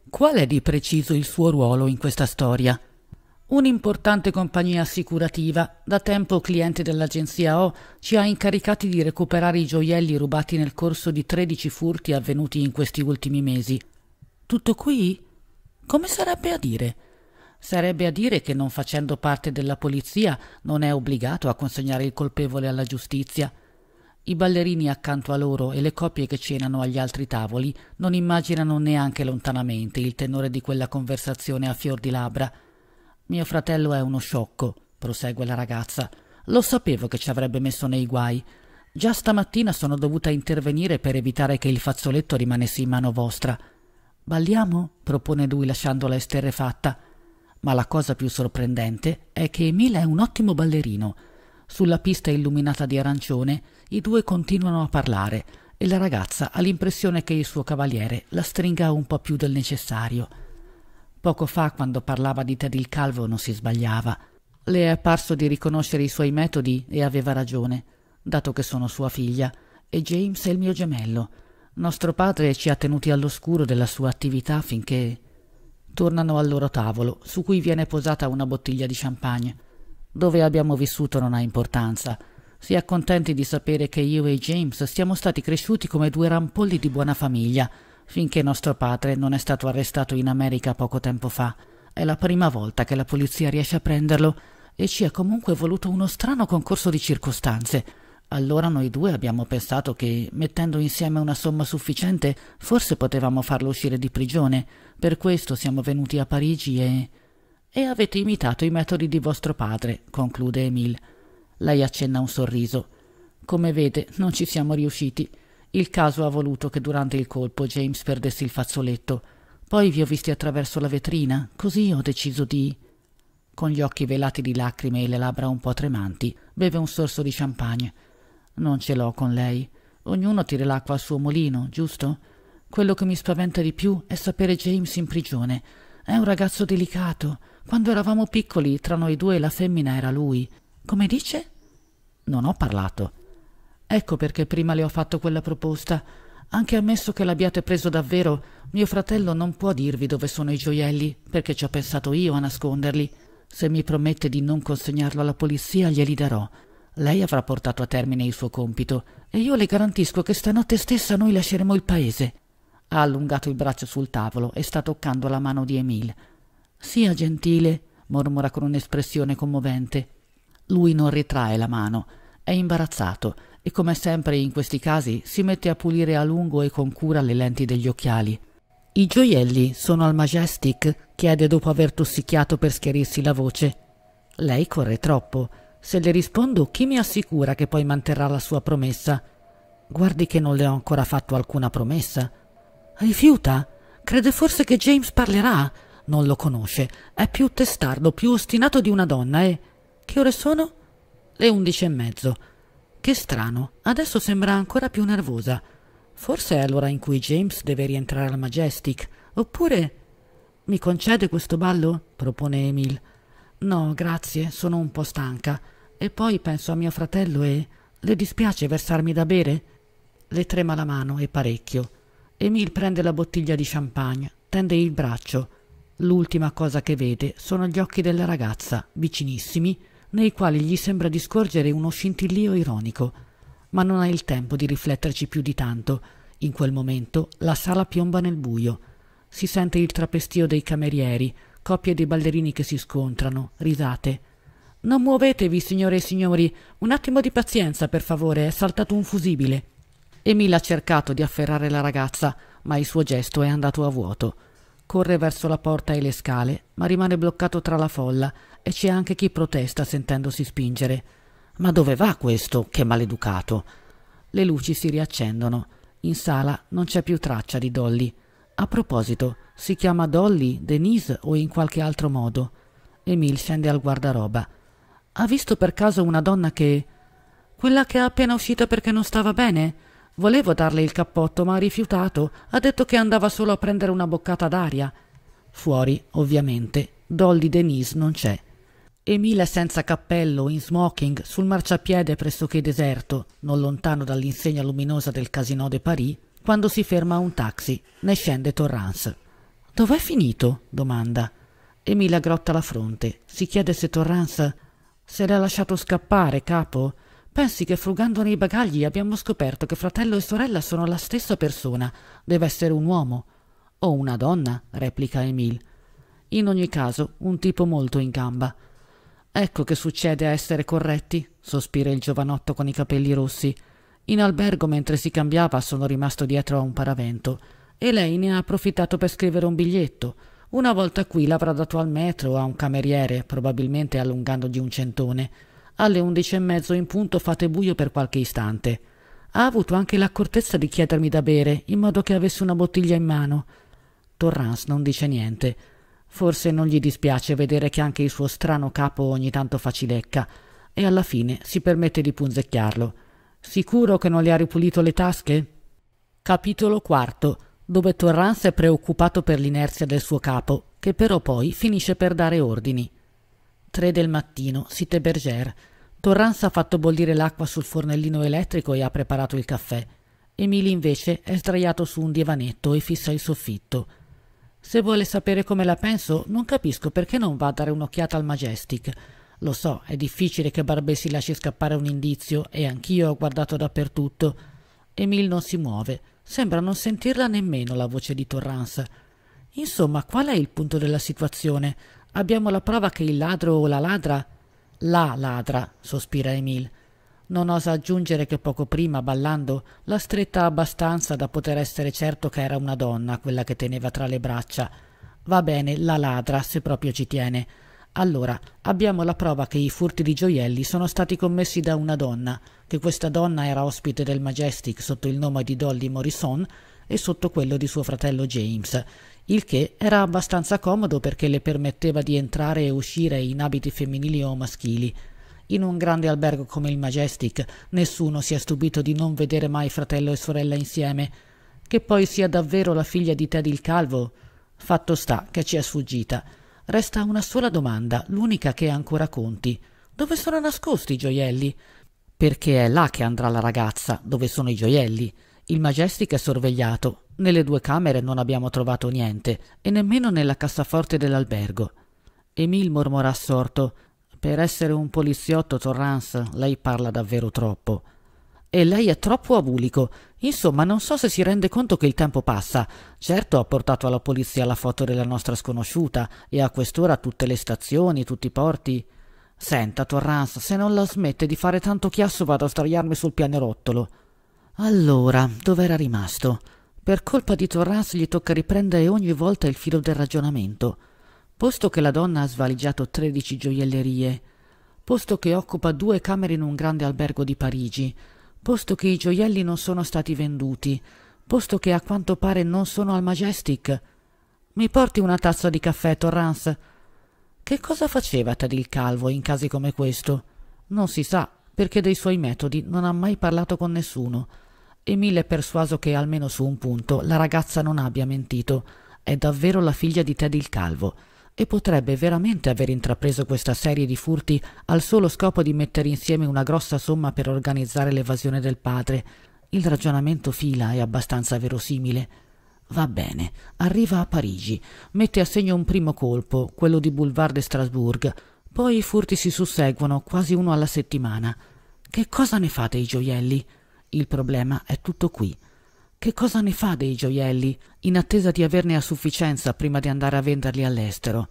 Qual è di preciso il suo ruolo in questa storia? Un'importante compagnia assicurativa, da tempo cliente dell'agenzia O, ci ha incaricati di recuperare i gioielli rubati nel corso di 13 furti avvenuti in questi ultimi mesi. Tutto qui? Come sarebbe a dire? Sarebbe a dire che non facendo parte della polizia non è obbligato a consegnare il colpevole alla giustizia. I ballerini accanto a loro e le coppie che cenano agli altri tavoli non immaginano neanche lontanamente il tenore di quella conversazione a fior di labbra. Mio fratello è uno sciocco, prosegue la ragazza. Lo sapevo che ci avrebbe messo nei guai. Già stamattina sono dovuta intervenire per evitare che il fazzoletto rimanesse in mano vostra. Balliamo? propone lui lasciandola esterrefatta. Ma la cosa più sorprendente è che Emile è un ottimo ballerino. Sulla pista illuminata di arancione i due continuano a parlare e la ragazza ha l'impressione che il suo cavaliere la stringa un po' più del necessario. Poco fa, quando parlava di Ted il Calvo, non si sbagliava. Le è apparso di riconoscere i suoi metodi e aveva ragione, dato che sono sua figlia e James è il mio gemello. Nostro padre ci ha tenuti all'oscuro della sua attività finché. Tornano al loro tavolo, su cui viene posata una bottiglia di champagne. Dove abbiamo vissuto non ha importanza. Si è di sapere che io e James siamo stati cresciuti come due rampolli di buona famiglia finché nostro padre non è stato arrestato in America poco tempo fa. È la prima volta che la polizia riesce a prenderlo e ci è comunque voluto uno strano concorso di circostanze. Allora noi due abbiamo pensato che, mettendo insieme una somma sufficiente, forse potevamo farlo uscire di prigione. Per questo siamo venuti a Parigi e... E avete imitato i metodi di vostro padre, conclude Emil. Lei accenna un sorriso. Come vede, non ci siamo riusciti. Il caso ha voluto che durante il colpo James perdesse il fazzoletto. Poi vi ho visti attraverso la vetrina, così ho deciso di. Con gli occhi velati di lacrime e le labbra un po' tremanti, beve un sorso di champagne. Non ce l'ho con lei. Ognuno tira l'acqua al suo molino, giusto? Quello che mi spaventa di più è sapere James in prigione. È un ragazzo delicato. Quando eravamo piccoli, tra noi due la femmina era lui. Come dice? Non ho parlato. Ecco perché prima le ho fatto quella proposta. Anche ammesso che l'abbiate preso davvero, mio fratello non può dirvi dove sono i gioielli, perché ci ho pensato io a nasconderli. Se mi promette di non consegnarlo alla polizia, glieli darò. Lei avrà portato a termine il suo compito e io le garantisco che stanotte stessa noi lasceremo il paese. Ha allungato il braccio sul tavolo e sta toccando la mano di Emil. Sia gentile, mormora con un'espressione commovente. Lui non ritrae la mano. È imbarazzato e come sempre in questi casi si mette a pulire a lungo e con cura le lenti degli occhiali. I gioielli sono al Majestic, chiede dopo aver tossicchiato per schiarirsi la voce. Lei corre troppo. Se le rispondo, chi mi assicura che poi manterrà la sua promessa? Guardi che non le ho ancora fatto alcuna promessa. Rifiuta? Crede forse che James parlerà? Non lo conosce. È più testardo, più ostinato di una donna e... Eh. Che ore sono? Le undici e mezzo. Che strano, adesso sembra ancora più nervosa. Forse è l'ora in cui James deve rientrare al Majestic, oppure... Mi concede questo ballo? propone Emil. No, grazie, sono un po' stanca. E poi penso a mio fratello e... Le dispiace versarmi da bere? Le trema la mano e parecchio. Emil prende la bottiglia di champagne, tende il braccio. L'ultima cosa che vede sono gli occhi della ragazza, vicinissimi, nei quali gli sembra di scorgere uno scintillio ironico, ma non ha il tempo di rifletterci più di tanto. In quel momento la sala piomba nel buio. Si sente il trapestio dei camerieri, coppie di ballerini che si scontrano, risate. Non muovetevi, signore e signori, un attimo di pazienza, per favore, è saltato un fusibile. Emile ha cercato di afferrare la ragazza, ma il suo gesto è andato a vuoto. Corre verso la porta e le scale, ma rimane bloccato tra la folla e c'è anche chi protesta sentendosi spingere. Ma dove va questo? Che maleducato! Le luci si riaccendono. In sala non c'è più traccia di Dolly. A proposito, si chiama Dolly, Denise o in qualche altro modo? Emil scende al guardaroba. Ha visto per caso una donna che... Quella che è appena uscita perché non stava bene? Volevo darle il cappotto, ma ha rifiutato. Ha detto che andava solo a prendere una boccata d'aria. Fuori, ovviamente, Dolly Denise non c'è. Emile senza cappello, in smoking, sul marciapiede pressoché deserto, non lontano dall'insegna luminosa del Casino de Paris, quando si ferma un taxi. Ne scende Torrance. Dov'è finito? domanda. Emile aggrotta la fronte. Si chiede se Torrance... Se l'ha lasciato scappare, capo? Pensi che frugando nei bagagli abbiamo scoperto che fratello e sorella sono la stessa persona. Deve essere un uomo. O una donna, replica Emil. In ogni caso, un tipo molto in gamba. Ecco che succede a essere corretti, sospira il giovanotto con i capelli rossi. In albergo, mentre si cambiava, sono rimasto dietro a un paravento e lei ne ha approfittato per scrivere un biglietto. Una volta qui l'avrà dato al metro o a un cameriere, probabilmente allungandogli un centone. Alle undici e mezzo in punto fate buio per qualche istante. Ha avuto anche l'accortezza di chiedermi da bere, in modo che avessi una bottiglia in mano. Torrance non dice niente. Forse non gli dispiace vedere che anche il suo strano capo ogni tanto facilecca, e alla fine si permette di punzecchiarlo. Sicuro che non le ha ripulito le tasche? Capitolo quarto, dove Torrance è preoccupato per l'inerzia del suo capo, che però poi finisce per dare ordini. Tre del mattino, Site Berger. Torrance ha fatto bollire l'acqua sul fornellino elettrico e ha preparato il caffè. Emily invece è sdraiato su un divanetto e fissa il soffitto. Se vuole sapere come la penso, non capisco perché non va a dare un'occhiata al Majestic. Lo so, è difficile che Barbè si lasci scappare un indizio e anch'io ho guardato dappertutto. Emil non si muove, sembra non sentirla nemmeno la voce di Torrance. Insomma, qual è il punto della situazione? Abbiamo la prova che il ladro o la ladra la ladra, sospira Emil. Non osa aggiungere che poco prima, ballando, l'ha stretta abbastanza da poter essere certo che era una donna quella che teneva tra le braccia. Va bene, la ladra, se proprio ci tiene. Allora, abbiamo la prova che i furti di gioielli sono stati commessi da una donna, che questa donna era ospite del Majestic sotto il nome di Dolly Morrison e sotto quello di suo fratello James, il che era abbastanza comodo perché le permetteva di entrare e uscire in abiti femminili o maschili. In un grande albergo come il Majestic nessuno si è stupito di non vedere mai fratello e sorella insieme. Che poi sia davvero la figlia di Ted il Calvo? Fatto sta che ci è sfuggita. Resta una sola domanda, l'unica che ancora conti. Dove sono nascosti i gioielli? Perché è là che andrà la ragazza, dove sono i gioielli. Il Majestic è sorvegliato, nelle due camere non abbiamo trovato niente e nemmeno nella cassaforte dell'albergo. Emil mormorò assorto: Per essere un poliziotto, Torrance, lei parla davvero troppo. E lei è troppo abulico. Insomma, non so se si rende conto che il tempo passa. Certo, ha portato alla polizia la foto della nostra sconosciuta e a quest'ora tutte le stazioni, tutti i porti. Senta, Torrance, se non la smette di fare tanto chiasso vado a sdraiarmi sul pianerottolo. Allora, dov'era rimasto? Per colpa di Torrance gli tocca riprendere ogni volta il filo del ragionamento. Posto che la donna ha svaligiato tredici gioiellerie, posto che occupa due camere in un grande albergo di Parigi, posto che i gioielli non sono stati venduti, posto che a quanto pare non sono al Majestic. Mi porti una tazza di caffè, Torrance? Che cosa faceva Ted il Calvo in casi come questo? Non si sa, perché dei suoi metodi non ha mai parlato con nessuno. Emile è persuaso che almeno su un punto la ragazza non abbia mentito. È davvero la figlia di Ted il Calvo e potrebbe veramente aver intrapreso questa serie di furti al solo scopo di mettere insieme una grossa somma per organizzare l'evasione del padre. Il ragionamento fila è abbastanza verosimile. Va bene, arriva a Parigi, mette a segno un primo colpo, quello di Boulevard de Strasbourg, poi i furti si susseguono quasi uno alla settimana. Che cosa ne fate i gioielli? Il problema è tutto qui. Che cosa ne fa dei gioielli, in attesa di averne a sufficienza prima di andare a venderli all'estero?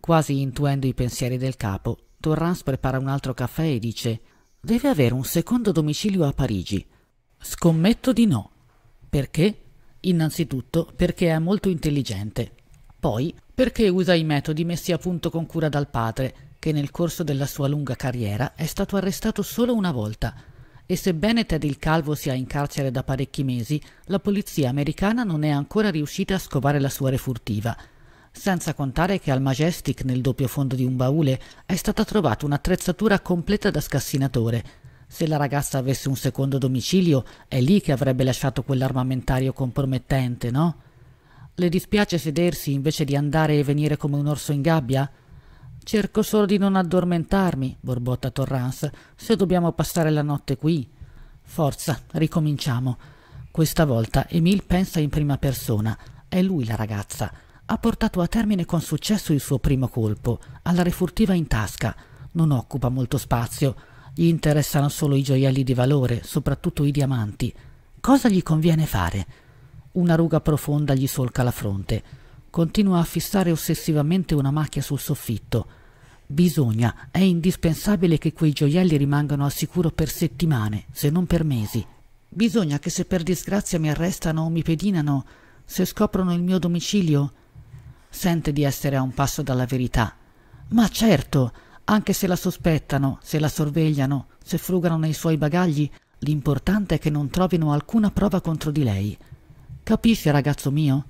Quasi intuendo i pensieri del capo, Torrance prepara un altro caffè e dice Deve avere un secondo domicilio a Parigi. Scommetto di no. Perché? Innanzitutto perché è molto intelligente. Poi perché usa i metodi messi a punto con cura dal padre, che nel corso della sua lunga carriera è stato arrestato solo una volta e sebbene Ted il Calvo sia in carcere da parecchi mesi, la polizia americana non è ancora riuscita a scovare la sua refurtiva. Senza contare che al Majestic, nel doppio fondo di un baule, è stata trovata un'attrezzatura completa da scassinatore. Se la ragazza avesse un secondo domicilio, è lì che avrebbe lasciato quell'armamentario compromettente, no? Le dispiace sedersi invece di andare e venire come un orso in gabbia? Cerco solo di non addormentarmi, borbotta Torrance, se dobbiamo passare la notte qui. Forza, ricominciamo. Questa volta Emil pensa in prima persona. È lui la ragazza. Ha portato a termine con successo il suo primo colpo, ha la refurtiva in tasca. Non occupa molto spazio. Gli interessano solo i gioielli di valore, soprattutto i diamanti. Cosa gli conviene fare? Una ruga profonda gli solca la fronte. Continua a fissare ossessivamente una macchia sul soffitto. Bisogna, è indispensabile che quei gioielli rimangano al sicuro per settimane, se non per mesi. Bisogna che se per disgrazia mi arrestano o mi pedinano, se scoprono il mio domicilio... Sente di essere a un passo dalla verità. Ma certo, anche se la sospettano, se la sorvegliano, se frugano nei suoi bagagli, l'importante è che non trovino alcuna prova contro di lei. Capisci, ragazzo mio?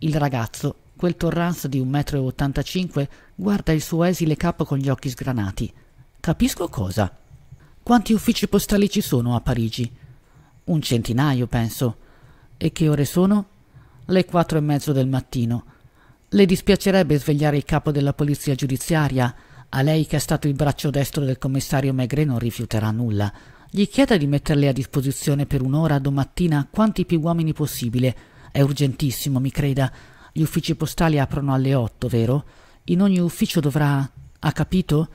Il ragazzo, quel torranzo di 1,85 m, guarda il suo esile capo con gli occhi sgranati. Capisco cosa. Quanti uffici postali ci sono a Parigi? Un centinaio, penso. E che ore sono? Le quattro e mezzo del mattino. Le dispiacerebbe svegliare il capo della polizia giudiziaria. A lei che è stato il braccio destro del commissario Maigret non rifiuterà nulla. Gli chieda di metterle a disposizione per un'ora domattina quanti più uomini possibile, è urgentissimo, mi creda. Gli uffici postali aprono alle otto, vero? In ogni ufficio dovrà. Ha capito?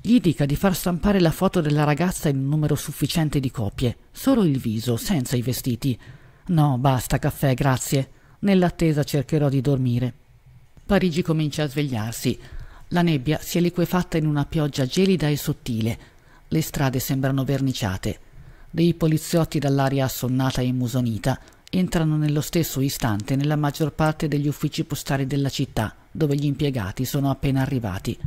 Gli dica di far stampare la foto della ragazza in un numero sufficiente di copie, solo il viso, senza i vestiti. No, basta caffè, grazie. Nell'attesa cercherò di dormire. Parigi comincia a svegliarsi. La nebbia si è liquefatta in una pioggia gelida e sottile. Le strade sembrano verniciate. Dei poliziotti dall'aria assonnata e musonita entrano nello stesso istante nella maggior parte degli uffici postali della città, dove gli impiegati sono appena arrivati.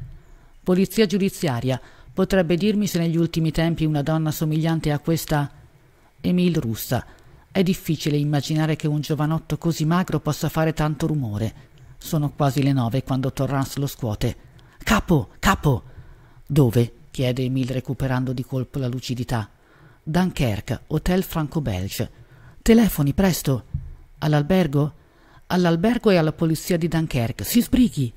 Polizia giudiziaria, potrebbe dirmi se negli ultimi tempi una donna somigliante a questa... Emil russa. È difficile immaginare che un giovanotto così magro possa fare tanto rumore. Sono quasi le nove quando Torrance lo scuote. Capo, capo! Dove? chiede Emil recuperando di colpo la lucidità. Dunkerque, Hotel Franco-Belge. Telefoni, presto. All'albergo? All'albergo e alla polizia di Dunkerque. Si sbrighi.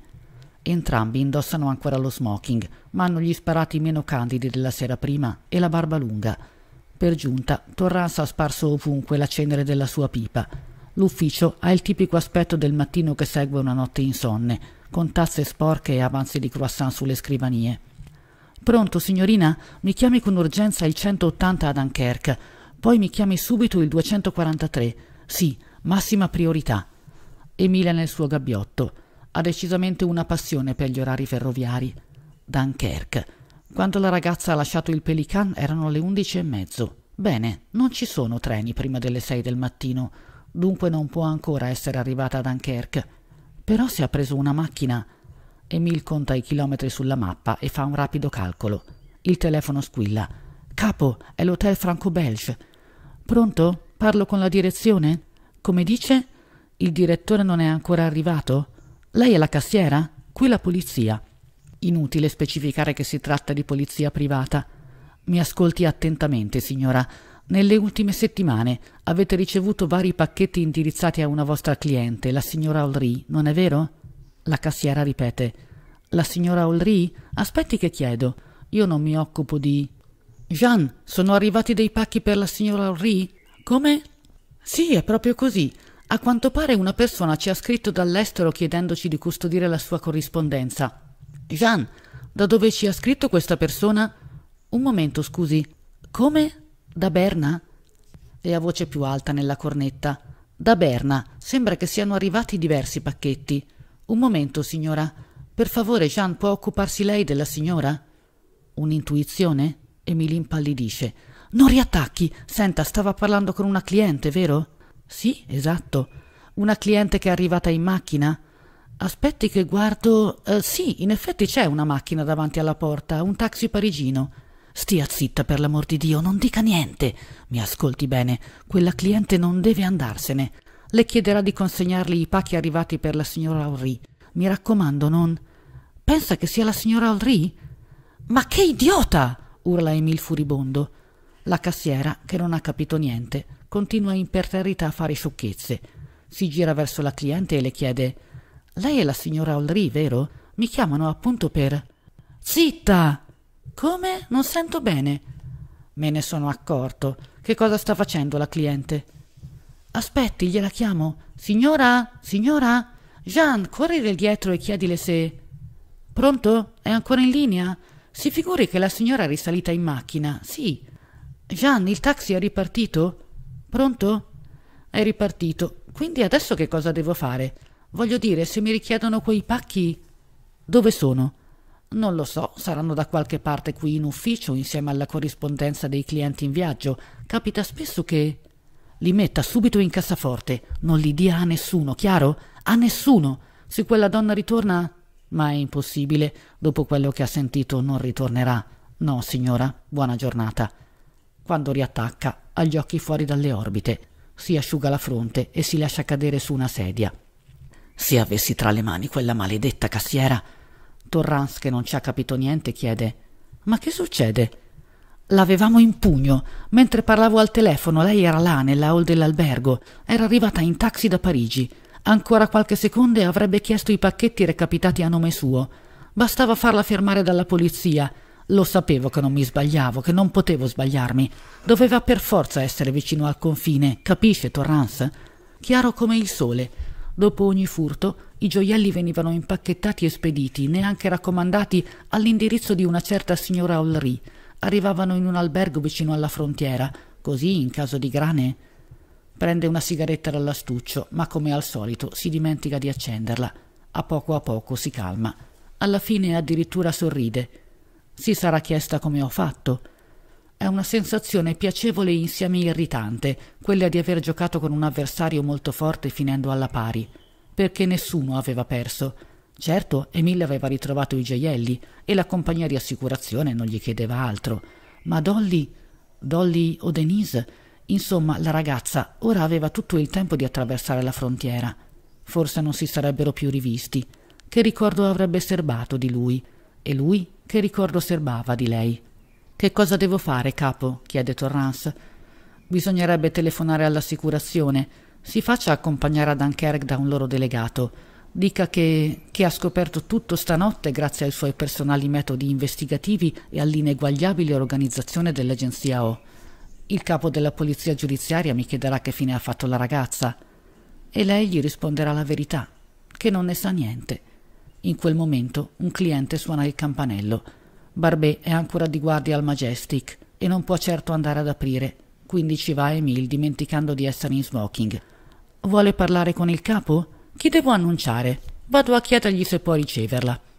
Entrambi indossano ancora lo smoking, ma hanno gli sparati meno candidi della sera prima e la barba lunga. Per giunta, Torrance ha sparso ovunque la cenere della sua pipa. L'ufficio ha il tipico aspetto del mattino che segue una notte insonne, con tasse sporche e avanzi di croissant sulle scrivanie. Pronto, signorina? Mi chiami con urgenza il 180 ad Dunkerque. Poi mi chiami subito il 243. Sì, massima priorità. Emilia nel suo gabbiotto. Ha decisamente una passione per gli orari ferroviari. Dunkerque. Quando la ragazza ha lasciato il Pelican erano le undici e mezzo. Bene, non ci sono treni prima delle sei del mattino, dunque non può ancora essere arrivata a Dunkerque. Però se ha preso una macchina. Emil conta i chilometri sulla mappa e fa un rapido calcolo. Il telefono squilla. Capo, è l'hotel Franco Belge. Pronto? Parlo con la direzione? Come dice? Il direttore non è ancora arrivato? Lei è la cassiera? Qui la polizia. Inutile specificare che si tratta di polizia privata. Mi ascolti attentamente, signora. Nelle ultime settimane avete ricevuto vari pacchetti indirizzati a una vostra cliente, la signora Olry, non è vero? La cassiera ripete. La signora Olry? Aspetti che chiedo. Io non mi occupo di... Jean, sono arrivati dei pacchi per la signora Henri? Come? Sì, è proprio così. A quanto pare una persona ci ha scritto dall'estero chiedendoci di custodire la sua corrispondenza. Jean, da dove ci ha scritto questa persona? Un momento, scusi. Come? Da Berna? E a voce più alta nella cornetta. Da Berna. Sembra che siano arrivati diversi pacchetti. Un momento, signora. Per favore, Jean, può occuparsi lei della signora? Un'intuizione? Emily impallidisce. Non riattacchi. Senta, stava parlando con una cliente, vero? Sì, esatto. Una cliente che è arrivata in macchina? Aspetti che guardo. Uh, sì, in effetti c'è una macchina davanti alla porta, un taxi parigino. Stia zitta, per l'amor di Dio, non dica niente. Mi ascolti bene, quella cliente non deve andarsene. Le chiederà di consegnarle i pacchi arrivati per la signora Henri. Mi raccomando, non. Pensa che sia la signora Henri? Ma che idiota! urla Emil furibondo. La cassiera, che non ha capito niente, continua imperterrita a fare sciocchezze. Si gira verso la cliente e le chiede Lei è la signora Olri, vero? Mi chiamano appunto per... Zitta! Come? Non sento bene. Me ne sono accorto. Che cosa sta facendo la cliente? Aspetti, gliela chiamo. Signora? Signora? Jean, corri del dietro e chiedile se... Pronto? È ancora in linea? Si figuri che la signora è risalita in macchina. Sì. Jean, il taxi è ripartito? Pronto? È ripartito. Quindi adesso che cosa devo fare? Voglio dire, se mi richiedono quei pacchi... Dove sono? Non lo so, saranno da qualche parte qui in ufficio insieme alla corrispondenza dei clienti in viaggio. Capita spesso che... Li metta subito in cassaforte, non li dia a nessuno, chiaro? A nessuno. Se quella donna ritorna, ma è impossibile, dopo quello che ha sentito non ritornerà. No, signora, buona giornata. Quando riattacca, ha gli occhi fuori dalle orbite, si asciuga la fronte e si lascia cadere su una sedia. Se avessi tra le mani quella maledetta cassiera. Torrance, che non ci ha capito niente, chiede: Ma che succede? L'avevamo in pugno. Mentre parlavo al telefono, lei era là, nella hall dell'albergo. Era arrivata in taxi da Parigi. Ancora qualche secondo e avrebbe chiesto i pacchetti recapitati a nome suo. Bastava farla fermare dalla polizia. Lo sapevo che non mi sbagliavo, che non potevo sbagliarmi. Doveva per forza essere vicino al confine, capisce Torrance? Chiaro come il sole. Dopo ogni furto, i gioielli venivano impacchettati e spediti, neanche raccomandati, all'indirizzo di una certa signora Olry. Arrivavano in un albergo vicino alla frontiera, così in caso di grane Prende una sigaretta dall'astuccio, ma come al solito si dimentica di accenderla. A poco a poco si calma. Alla fine addirittura sorride. Si sarà chiesta come ho fatto. È una sensazione piacevole e insieme irritante, quella di aver giocato con un avversario molto forte finendo alla pari. Perché nessuno aveva perso. Certo, Emilia aveva ritrovato i gioielli e la compagnia di assicurazione non gli chiedeva altro. Ma Dolly, Dolly o Denise Insomma, la ragazza ora aveva tutto il tempo di attraversare la frontiera. Forse non si sarebbero più rivisti. Che ricordo avrebbe serbato di lui? E lui che ricordo serbava di lei? Che cosa devo fare, capo? chiede Torrance. Bisognerebbe telefonare all'assicurazione. Si faccia accompagnare a Dunkerque da un loro delegato. Dica che, che ha scoperto tutto stanotte grazie ai suoi personali metodi investigativi e all'ineguagliabile organizzazione dell'agenzia O. Il capo della polizia giudiziaria mi chiederà che fine ha fatto la ragazza e lei gli risponderà la verità, che non ne sa niente. In quel momento un cliente suona il campanello. Barbet è ancora di guardia al Majestic e non può certo andare ad aprire, quindi ci va Emil dimenticando di essere in smoking. Vuole parlare con il capo? Chi devo annunciare? Vado a chiedergli se può riceverla.